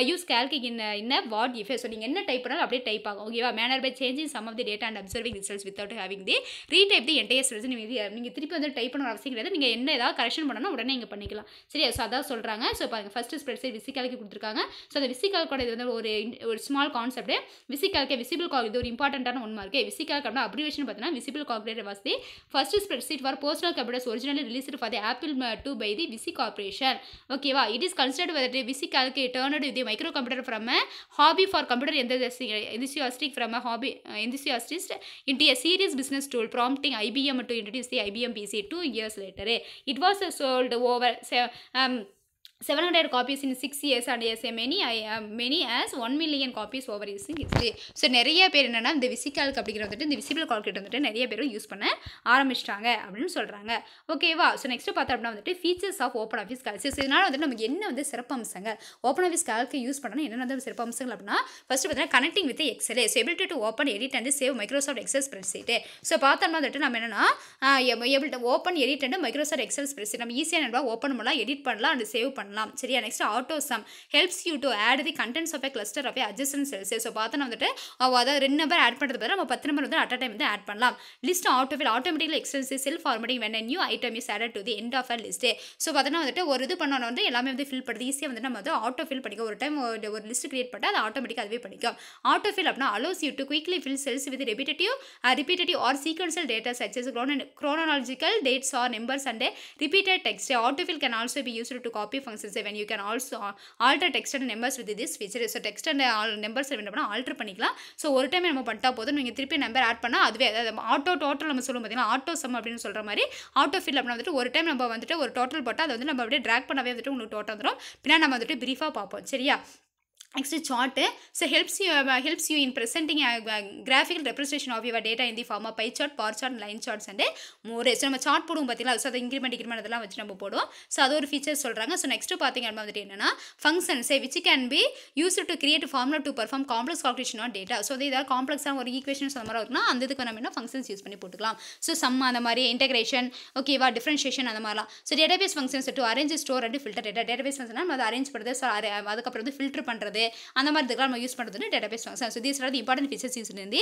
use Calc in in what if so நீங்கள் என்ன type பண்ணாலும் அப்படியே type ஆகும் ஓகேவா manner by changing some some of the data and observing results without having the retype the entire cells நீங்கள் நீங்கள் திருப்பி வந்து டைப் பண்ண அவசியம் கிடையாது நீங்கள் என்ன ஏதாவது கரெக்ஷன் பண்ணணும் உடனே இங்கே பண்ணிக்கலாம் சரியா ஸோ அதான் சொல்கிறாங்க ஸோ பாருங்கள் ஃபஸ்ட்டு ஸ்ப்ரெட் சைட் விசிக்காலுக்கு கொடுத்துருக்காங்க ஸோ அந்த விசிக்கால்கோட இது வந்து ஒரு ஒரு small concept VisiCalc visible calc இது ஒரு இம்பார்ட்டண்ட்டான ஒன்மா இருக்கு விசிக்கால் அப்படின்னா அப்ரிவேஷன் பார்த்தீங்கன்னா visible corporate was the first spreadsheet for postal computers original release for the Apple two by the Visi corporation ஓகேவா it is considered whether VisiCalc turned with micro computer from hobby for computer எந்த this from hobby enthusiastic uh, into a serious business tool, prompting IBM to introduce the IBM PC two years later. Eh, it was sold over um, seven hundred copies in six years and as a many I many as one million copies over years history so நிறைய பேர் என்னென்னா இந்த விசிகால்க்கு அப்படிங்கிற வந்துட்டு இந்த visible calculate வந்துட்டு நிறைய பேர் யூஸ் பண்ண ஆரம்பிச்சிட்டாங்க அப்படின்னு சொல்கிறாங்க ஓகேவா ஸோ நெக்ஸ்ட் பார்த்தோம் அப்படின்னா வந்துட்டு features of OpenOffice Calc is இதனால் வந்துட்டு நமக்கு என்ன வந்து சிறப்பு அம்சங்கள் ஓப்பன் ஆஃபீஸ் கால்க்கு யூஸ் பண்ணணும் என்னென்ன வந்து சிறப்பு அம்சங்கள் அப்படின்னா ஃபஸ்ட்டு பார்த்தீங்கன்னா connecting with Excel so ability to open edit and save Microsoft Excel spreadsheet so பார்த்தோம்னா வந்துட்டு நம்ம என்னென்னா ability open edit and Microsoft Excel spread நம்ம ஈஸியாக நம்ம ஓப்பன் பண்ணலாம் எடிட் பண்ணலாம் அண்ட் சேவ் பண்ணலாம் பண்ணலாம் சரியா next auto sum helps you to add the contents of a cluster of a adjacent cells so பார்த்தா வந்துட்டு அதாவது ரெண்டு நம்பர் ஆட் பண்ணுறது பதிலாக நம்ம பத்து நம்பர் வந்து அட் டைம் வந்து ஆட் பண்ணலாம் list fill automatical extensive self formatting வேணா new item is add to the end of our list so பார்த்தா வந்துட்டு ஒரு இது பண்ணணும் வந்து எல்லாமே வந்து ஃபில் பண்ணுறது ஈஸியாக வந்து நம்ம வந்து ஆட்டோ ஃபில் பண்ணிக்கோ ஒரு டைம் ஒரு லிஸ்ட் கிரியேட் பண்ணிட்டு அது ஆட்டோமேட்டிக்காக அதுவே பண்ணிக்கும் ஆட்டோ ஃபில் அப்படின்னா allows you to quickly fill cells with repetitive repetitive or sequential data such as chrono chronological dates or numbers and repeated text auto fill can also be use to copy function when you can can also alter text with this with so text so all number uh, numbers என்ன பண்ணால் alter பண்ணிக்கலாம் so ஒரு time நம்ம பண்ணிட்டா போதும் நீங்கள் திருப்பி number add பண்ணால் அதுவே அதாவது ஆட்டோ டோட்டல் நம்ம சொல்லும் பார்த்தீங்கன்னா ஆட்டோ சம் அப்படின்னு சொல்கிற மாதிரி ஆட்டோ ஃபில் அப்படின்னா வந்துட்டு ஒரு டைம் நம்ம வந்துட்டு ஒரு டோட்டல் போட்டால் அதை வந்து நம்ம அப்படியே ட்ராக் பண்ணவே வந்துட்டு உங்களுக்கு டோட்டல் வந்துடும் பின்னா நம்ம வந்துட்டு பிரீஃபாக பார்ப்போம் சரியா next chart so helps you helps you in in graphical a, of graphical data of your pie in the form line pie and bar ஸோ நம்ம சார்ட் போடுவோம் பார்த்தீங்களா ஸோ அதை இன்க்ரிமெண்ட் இன்க்ரிமெண்ட் அதெல்லாம் வச்சு நம்ம போடுவோம் ஸோ அது ஒரு ஃபீச்சர்ஸ் சொல்கிறாங்க ஸோ நெக்ஸ்ட் பார்த்தீங்க அப்படின்னா என்னென்னா function say which can be use to create formula to perform complex calculation on data so இது ஏதாவது காம்ப்ளெக்ஸாக ஒரு ஈக்குவேஷன்ஸ் அந்த மாதிரி இருக்குன்னா அந்த இதுக்கு நம்ம என்ன ஃபங்க்ஷன்ஸ் யூஸ் பண்ணி போட்டுக்கலாம் ஸோ சம் அந்த மாதிரி இன்டெகிரேஷன் ஓகேவா டிஃப்ரென்ஷியேஷன் அந்த மாதிரிலாம் so database functions to arrange store and filter data database function நம்ம அதை அரேஞ்ச் பண்ணுறது ஸோ அதுக்கப்புறம் வந்து ஃபில்டர் பண்ணுறது பண்ணுறது அந்த மாதிரி இதுக்கெல்லாம் நம்ம யூஸ் பண்ணுறது database function so these are the important features use இருந்து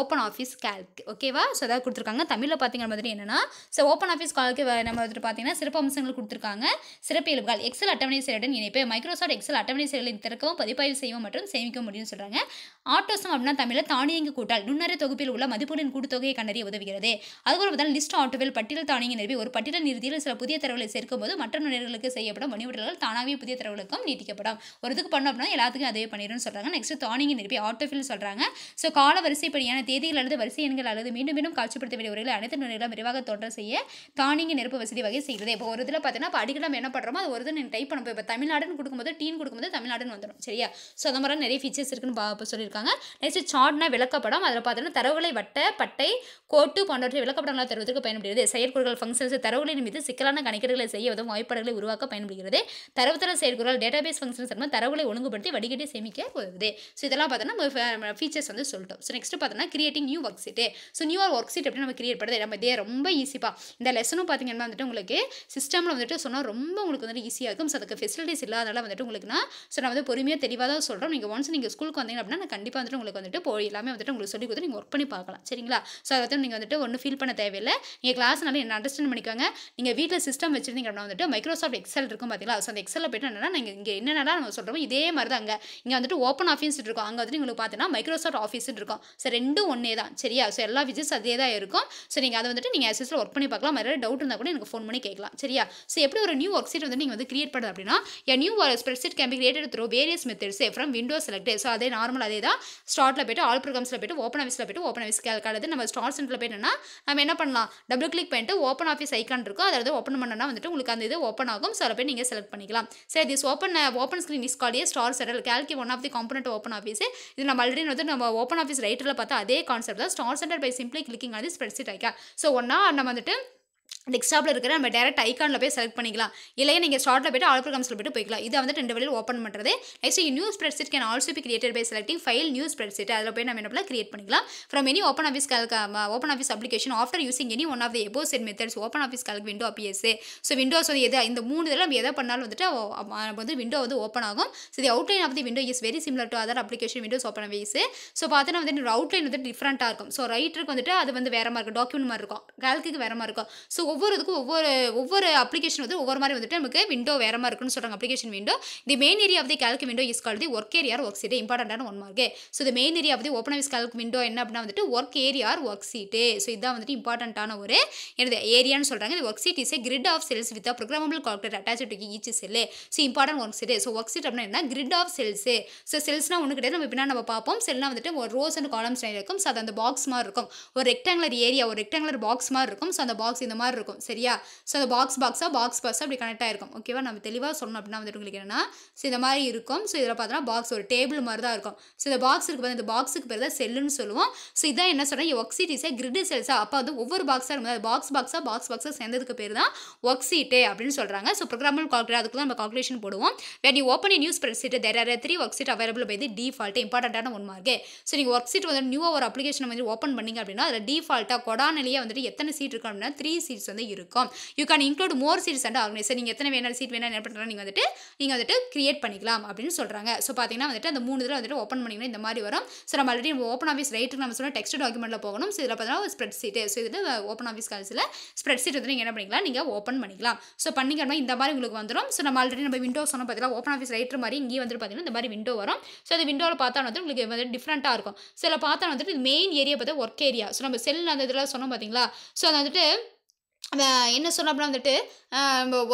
ஓப்பன் ஆஃபீஸ் கால்க் ஓகேவா ஸோ அதாவது கொடுத்துருக்காங்க தமிழில் பார்த்தீங்க மாதிரி என்னென்னா ஸோ ஓப்பன் ஆஃபீஸ் கால்க்கு நம்ம வந்துட்டு பார்த்தீங்கன்னா சிறப்பு அம்சங்கள் கொடுத்துருக்காங்க சிறப்பு இயல்புகள் எக்ஸல் அட்டவணை செயலுடன் இணைப்பு மைக்ரோசாஃப்ட் எக்ஸல் அட்டவணை செயலின் திறக்கவும் பதிப்பாய்வு செய்யவும் மற்றும் சேமிக்க முடியும்னு சொல்கிறாங்க ஆட்டோசம் அப்படின்னா தமிழில் தானியங்கு கூட்டால் நுண்ணறை தொகுப்பில் உள்ள மதிப்புகளின் கூட்டுத்தொகையை கண்டறிய உதவுகிறது அதுபோல் பார்த்தா லிஸ்ட் ஆட்டோவில் பட்டியல் தானியங்கி நிறுவி ஒரு பட்டியல் நிறுத்தியில் சில புதிய தரவுகளை சேர்க்கும்போது மற்ற நுழைவுகளுக்கு செய்யப்படும் வணிகர்களுக்கு தானாகவே புதிய தரவுகளுக்கும் நீட்டிக்கப்படும் ஒரு இதுக்கு பண்ணோம் அப்படின்னா எல்லாத்துக்கும் அதே பண்ணிடும்னு சொல்கிறாங்க நெக்ஸ்ட் தானிங்கி நிரப்பி ஆட்டோஃபில் சொல்கிறாங்க ஸோ கால வரிசைப்படியான தேதிகள் அல்லது வரிசை எண்கள் அல்லது மீண்டும் மீண்டும் காட்சிப்படுத்த வேண்டிய உரைகளை அனைத்து நுரைகளும் விரிவாக தொடர் செய்ய தானிங்கி நெருப்பு வசதி வகை செய்கிறது இப்போ ஒரு இதில் பார்த்தீங்கன்னா இப்போ அடிக்கடி என்ன பண்ணுறோமோ அது ஒரு நீங்கள் டைப் பண்ணுவோம் இப்போ தமிழ்நாடுன்னு கொடுக்கும்போது டீன் கொடுக்கும்போது தமிழ்நாடுன்னு வந்துடும் சரியா ஸோ அந்த மாதிரி நிறைய ஃபீச்சர்ஸ் இருக்குன்னு பா சொல்லியிருக்காங்க நெக்ஸ்ட் சாட்னா விளக்கப்படம் அதில் பார்த்தீங்கன்னா தரவுகளை வட்ட பட்டை கோட்டு போன்றவற்றை விளக்கப்படங்களாக தருவதற்கு பயன்படுகிறது செயற்கூறுகள் ஃபங்க்ஷன்ஸ் தரவுகளின் மீது சிக்கலான கணக்கீடுகளை செய்ய உதவும் வாய்ப்பாடுகளை உருவாக்க பயன்படுகிறது தரவுத்தர செயற்கூறுகள் டேட்டாபேஸ் ஃபங்க்ஷன்ஸ் தரவுகளை ஒழுங்குபடுத்தி பயன்படுத்தி வடிகட்டி சேமிக்க உதவுது ஸோ இதெல்லாம் பார்த்தோன்னா நம்ம ஃபீச்சர்ஸ் வந்து சொல்லிட்டோம் ஸோ நெக்ஸ்ட் பார்த்தோன்னா creating new worksheet so நியூவாக ஒர்க் சீட் எப்படி நம்ம கிரியேட் பண்ணுறது நம்ம இதே ரொம்ப ஈஸிப்பா இந்த லெசனும் பார்த்தீங்கன்னா வந்துட்டு உங்களுக்கு சிஸ்டமில் வந்துட்டு சொன்னால் ரொம்ப உங்களுக்கு வந்துட்டு ஈஸியாக இருக்கும் ஸோ அதுக்கு ஃபெசிலிட்டிஸ் இல்லாதனால வந்துட்டு உங்களுக்குன்னா ஸோ நான் வந்து பொறுமையாக தெளிவாக தான் சொல்கிறோம் நீங்கள் ஒன்ஸ் நீங்கள் ஸ்கூலுக்கு வந்தீங்க அப்படின்னா நான் கண்டிப்பாக வந்துட்டு உங்களுக்கு வந்துட்டு போ எல்லாமே வந்துட்டு உங்களுக்கு சொல்லி கொடுத்து நீங்கள் ஒர்க் பண்ணி பார்க்கலாம் சரிங்களா ஸோ அதை வந்து நீங்கள் வந்துட்டு ஒன்றும் ஃபீல் பண்ண தேவையில்லை நீங்கள் கிளாஸ்னால என்ன அண்டர்ஸ்டாண்ட் பண்ணிக்காங்க நீங்கள் வீட்டில் சிஸ்டம் வச்சிருந்தீங்க அப்படின்னா வந்துட்டு மைக்ரோசாஃப்ட் எக்ஸல் இருக்கும் பார்த்தீங்களா ஸோ அந்த எக்ஸலில் போய்ட்டு என்னன்னா நீங்கள் இங்கே என்னென்னா நம்ம சொல்கிறோம் இதே மாதிரி தான் அங்கே இங்கே வந்துட்டு ஓப்பன் ஆஃபீஸ் இருக்கும் அங்கே வந்துட்டு உங்களுக்கு பார்த்தீங்கன்னா மைக்ரோசாஃப்ட் ஆஃபீஸ்னு இருக்கும் ஸோ ரெண்டும் ஒன்றே தான் சரியா ஸோ எல்லா விஜிஸ் அதே தான் இருக்கும் ஸோ நீங்கள் அதை வந்துட்டு நீங்கள் எஸ்எஸ்ல ஒர்க் பண்ணி பார்க்கலாம் நிறைய டவுட் இருந்தால் கூட எனக்கு ஃபோன் பண்ணி கேட்கலாம் சரியா ஸோ எப்படி ஒரு நியூ ஒர்க் ஷீட் வந்து நீங்கள் வந்து கிரியேட் பண்ணுறது அப்படின்னா an new spreadsheet can be create through various methods from window select so அதே நார்மல் அதே தான் ஸ்டார்ட்டில் போய்ட்டு ஆல் ப்ரோக்ராம்ஸில் போய்ட்டு ஓப்பன் ஆஃபீஸில் போய்ட்டு ஓப்பன் ஆஃபீஸ் காலது நம்ம ஸ்டார் சென்டரில் போய்ட்டுனா நம்ம என்ன பண்ணலாம் டபுள் கிளிக் பண்ணிட்டு ஓப்பன் ஆஃபீஸ் ஐக்கான் இருக்கும் அதை ஓப்பன் பண்ணோன்னா வந்துட்டு உங்களுக்கு அந்த இது ஓப்பன் ஆகும் ஸோ அதை போய் நீங்கள் செலக்ட் பண்ணிக்கலாம் சரி this open open screen is called star settle Calc one of the component OpenOffice இது நம்ம ஆல்ரெடி வந்து நம்ம ஓப்பன் ஆஃபீஸ் ரைட்டரில் பார்த்தா அதே கான்செப்ட் தான் star center by simply clicking on the spreadsheet ஆகிக்கா ஸோ ஒன்றா நம்ம வந்துட்டு நெக்ஸ்ட் இருக்கிற நம்ம டேரெக்ட் ஐக்கானில் போய் செலக்ட் பண்ணிக்கலாம் இல்லையே நீங்கள் ஷார்ட்டில் போய்ட்டு ஆல் ப்ரோக்ராம்ஸில் போய்ட்டு போய்க்கலாம் இதை வந்து ரெண்டு வழியில் ஓப்பன் பண்ணுறது next new spreadsheet can also be created by selecting file new spreadsheet அதில் போய் நம்ம என்ன கிரியேட் பண்ணிக்கலாம் from any OpenOffice OpenOffice application after using any one of the above said methods OpenOffice Calc window appears so windows வந்து எதை இந்த மூணு இதில் நம்ம எதை பண்ணாலும் வந்துட்டு நம்ம வந்து விண்டோ வந்து ஓப்பன் ஆகும் so the outline of the window is very similar to other application windows OpenOffice so பார்த்தீங்கன்னா வந்து அவுட்லைன் வந்து டிஃப்ரெண்ட்டாக இருக்கும் ஸோ ரைட்டருக்கு வந்துட்டு அது வந்து வேறு மாதிரி இருக்கும் டாக்குமெண்ட் மாதிரி இருக்கும் கால்க்கு வேறு மாதிரி இருக்கும் ஸோ ஒவ்வொரு இதுக்கும் ஒவ்வொரு ஒவ்வொரு அப்ளிகேஷன் வந்து ஒவ்வொரு மாதிரி வந்துட்டு நமக்கு விண்டோ வேறு மாதிரி இருக்குன்னு சொல்கிறாங்க application window the main area of the Calc window is call the work area worksheet இம்பார்ட்டண்டான one mark so the main area of the OpenOffice Calc window என்ன அப்படின்னா வந்துட்டு work area or worksheet so இதான் வந்துட்டு இம்பார்ட்டண்ட்டான ஒரு எனது ஏரியான்னு சொல்கிறாங்க இந்த worksheet is a grid of cells with programmable calculate attach to each cell so important worksheet so work seat அப்படின்னா கிரிட் ஆஃப் செல்ஸு ஸோ செல்ஸ்னால் ஒன்று கிடையாது நம்ம பின்னா நம்ம பார்ப்போம் செல்னா வந்துட்டு ஒரு ரோஸ் அண்ட் காலம்ஸ் இருக்கும் ஸோ அது அந்த பாக்ஸ் மாதிரி இருக்கும் ஒரு ரெக்டாங்குலர் ஏரியா ஒரு ரெக்டாங்குலர் பாக்ஸ் மாதிரி இருக்கும் ஸோ அந்த பாக்ஸ் இந்த மாதிரி இருக்கும் இருக்கும் சரியா ஸோ அந்த பாக்ஸ் பாக்ஸாக பாக்ஸ் பாக்ஸாக அப்படி கனெக்ட் ஆகிருக்கும் ஓகேவா நம்ம தெளிவாக சொன்னோம் அப்படின்னா வந்துட்டு உங்களுக்கு என்னென்னா ஸோ இந்த மாதிரி இருக்கும் ஸோ இதில் பார்த்தோன்னா பாக்ஸ் ஒரு டேபிள் மாதிரி தான் இருக்கும் ஸோ இந்த பாக்ஸ் இருக்குது இந்த பாக்ஸுக்கு பேர் தான் செல்லுன்னு சொல்லுவோம் ஸோ இதான் என்ன சொல்கிறேன் ஒர்க் சீட் இசை கிரிட் செல்ஸாக அப்போ வந்து ஒவ்வொரு பாக்ஸாக இருக்கும் அது பாக்ஸ் பாக்ஸாக பாக்ஸ் பாக்ஸாக சேர்ந்ததுக்கு பேர் தான் ஒர்க் அப்படின்னு சொல்கிறாங்க ஸோ ப்ரோக்ராமல் கால்குலேட் அதுக்குள்ள நம்ம கால்குலேஷன் போடுவோம் when you open a new spreadsheet there are three worksheet available by the default இம்பார்ட்டண்ட்டான ஒன் மார்க்கே ஸோ நீங்கள் ஒர்க் சீட் வந்து நியூவாக ஒரு அப்ளிகேஷன் வந்து ஓப்பன் பண்ணிங்க அப்படின்னா அதில் டிஃபால்ட்டாக கொடானிலேயே வந்துட்டு எத்தனை சீட் இருக்கும் அப்படின்னா த்ரீ சீட்ஸ் வந்து இருக்கும் you can include more sheets and organiser நீங்கள் எத்தனை வேணாலும் சீட் வேணாலும் என்ன பண்ணுறோம் நீங்கள் வந்துட்டு நீங்கள் வந்துட்டு கிரியேட் பண்ணிக்கலாம் அப்படின்னு சொல்கிறாங்க ஸோ பார்த்தீங்கன்னா வந்துட்டு அந்த மூணு தடவை வந்துட்டு ஓப்பன் பண்ணிங்கன்னா இந்த மாதிரி வரும் ஸோ நம்ம ஆல்ரெடி ஓப்பன் ஆஃபீஸ் ரைட்டுக்கு நம்ம சொன்ன டெக்ஸ்ட் டாக்குமெண்ட்டில் போகணும் ஸோ இதில் பார்த்தீங்கன்னா ஸ்ப்ரெட் சீட்டு ஸோ இதில் ஓப்பன் ஆஃபீஸ் காலேஜில் ஸ்ப்ரெட் சீட் வந்து நீங்கள் என்ன பண்ணிக்கலாம் நீங்கள் ஓப்பன் பண்ணிக்கலாம் ஸோ பண்ணிக்கிறமா இந்த மாதிரி உங்களுக்கு வந்துடும் ஸோ நம்ம ஆல்ரெடி நம்ம விண்டோ சொன்ன பார்த்தீங்கன்னா ஓப்பன் ஆஃபீஸ் ரைட்டர் மாதிரி இங்கேயும் வந்துட்டு பார்த்தீங்கன்னா இந்த மாதிரி விண்டோ வரும் ஸோ அந்த விண்டோவில் பார்த்தா வந்துட்டு உங்களுக்கு வந்து டிஃப்ரெண்ட்டாக இருக்கும் சில பார்த்தா வந்துட்டு மெயின் ஏரியா பார்த்தா ஒர்க் ஏரியா ஸோ நம்ம செல் அந்த இதெல்லாம் சொன்னோம் பார்த்தீங்களா ஸோ அது வந்துட்டு என்ன சொன்னோம் அப்படின்னா வந்துட்டு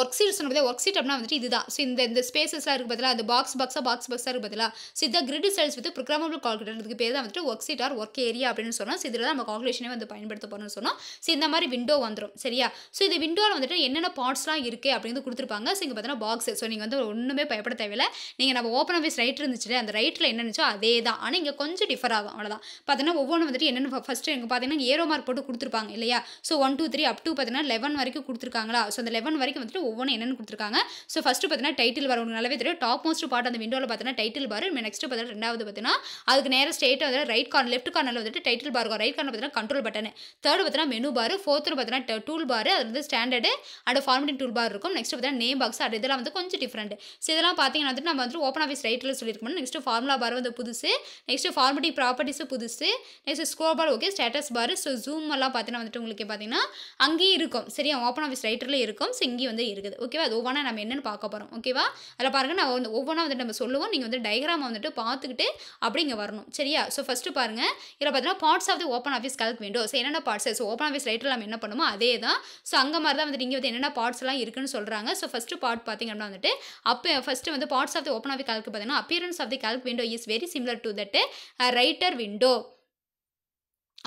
ஒர்க் ஷீட் சொன்னதே ஒர்க் ஷீட் அப்படின்னா வந்துட்டு இதுதான் ஸோ இந்த இந்த ஸ்பேசஸ்லாம் இருக்குது பதிலாக அந்த பாக்ஸ் பாக்ஸாக பாக்ஸ் பாக்ஸாக இருக்குது பதிலாக ஸோ இதான் கிரிட் செல்ஸ் வித் ப்ரோக்ராமபிள் கால்குலேட்டருக்கு பேர் தான் வந்துட்டு worksheet or work area அப்படின்னு சொன்னால் ஸோ இதில் தான் நம்ம கால்குலேஷனே வந்து பயன்படுத்த போகிறோம்னு சொன்னோம் ஸோ இந்த மாதிரி விண்டோ வந்துடும் சரியா ஸோ இந்த விண்டோவில் வந்துட்டு என்னென்ன பார்ட்ஸ்லாம் இருக்குது அப்படின்னு கொடுத்துருப்பாங்க ஸோ இங்கே பார்த்தீங்கன்னா பாக்ஸ் ஸோ நீங்கள் வந்து ஒன்றுமே பயப்பட தேவையில்லை நீங்கள் நம்ம ஓப்பன் ஆஃபீஸ் ரைட் இருந்துச்சு அந்த ரைட்டில் என்னென்னச்சோ அதே தான் ஆனால் இங்கே கொஞ்சம் டிஃபர் ஆகும் அவ்வளோதான் பார்த்தீங்கன்னா ஒவ்வொன்றும் வந்துட்டு என்னென்ன ஃபஸ்ட்டு எங்கள் பார்த்தீங்கன்னா ஏரோ மார்க் போட்டு கொடுத்துருப்பாங்க இல்லையா so one two three up to பார்த்தீங்கன்னா பார்த்தீங்கன்னா லெவன் வரைக்கும் கொடுத்துருக்காங்களா ஸோ அந்த லெவன் வரைக்கும் வந்துட்டு ஒவ்வொன்று என்னென்னு கொடுத்துருக்காங்க ஸோ ஃபஸ்ட்டு பார்த்தீங்கன்னா டைட்டில் வர உங்களுக்கு நல்லாவே தெரியும் டாப் மோஸ்ட் பார்ட் அந்த விண்டோவில் பார்த்தீங்கன்னா டைட்டில் பார் நெக்ஸ்ட் பார்த்தீங்கன்னா ரெண்டாவது பார்த்தீங்கன்னா அதுக்கு நேராக ஸ்டேட்டை வந்து ரைட் கார்னர் லெஃப்ட் கார்னில் வந்துட்டு டைட்டில் பார் ரைட் கார்னர் பார்த்தீங்கன்னா கண்ட்ரோல் பட்டன் தேர்ட் பார்த்தீங்கன்னா மெனு பார் ஃபோர்த்து பார்த்தீங்கன்னா டூல் பார் அது வந்து standard and formatting toolbar இருக்கும் நெக்ஸ்ட் பார்த்தீங்கன்னா நேம் பாக்ஸ் அது இதெல்லாம் வந்து கொஞ்சம் டிஃப்ரெண்ட் ஸோ இதெல்லாம் பார்த்தீங்கன்னா வந்துட்டு நம்ம வந்து ஓப்பன் ஆஃபீஸ் ரைட்டில் சொல்லியிருக்கோம் நெக்ஸ்ட் ஃபார்முலா பார் வந்து புதுசு நெக்ஸ்ட் ஃபார்மேட்டிங் ப்ராப்பர்ட்டிஸும் புதுசு next scroll bar okay status bar so zoom எல்லாம் பார்த்தீங்கன்னா வந்துட்டு உங்களுக்கு பார்த்தீங்கன்னா அங்கேயும் இருக்கும் இருக்கும் சரியா ஓப்பன் ஆஃபீஸ் ரைட்டரில் இருக்கும் ஸோ இங்கே வந்து இருக்குது ஓகேவா அது ஒவ்வொன்றா நம்ம என்னென்னு பார்க்க போகிறோம் ஓகேவா அதில் பாருங்கள் நான் வந்து ஒவ்வொன்றா வந்துட்டு நம்ம சொல்லுவோம் நீங்கள் வந்து டயக்ராம் வந்துட்டு பார்த்துக்கிட்டு அப்படி இங்கே வரணும் சரியா ஸோ ஃபஸ்ட்டு பாருங்கள் இதில் பார்த்தீங்கன்னா parts of the OpenOffice collect window so என்னென்ன parts so open office Writer நம்ம என்ன பண்ணுமோ அதே தான் ஸோ அங்கே மாதிரி தான் வந்துட்டு இங்கே வந்து என்னென்ன பார்ட்ஸ்லாம் இருக்குன்னு சொல்கிறாங்க ஸோ ஃபஸ்ட்டு பார்ட் பார்த்தீங்கன்னா வந்துட்டு அப்போ ஃபஸ்ட்டு வந்து parts of the OpenOffice collect பார்த்தீங்கன்னா appearance of the collect window is very similar to that Writer window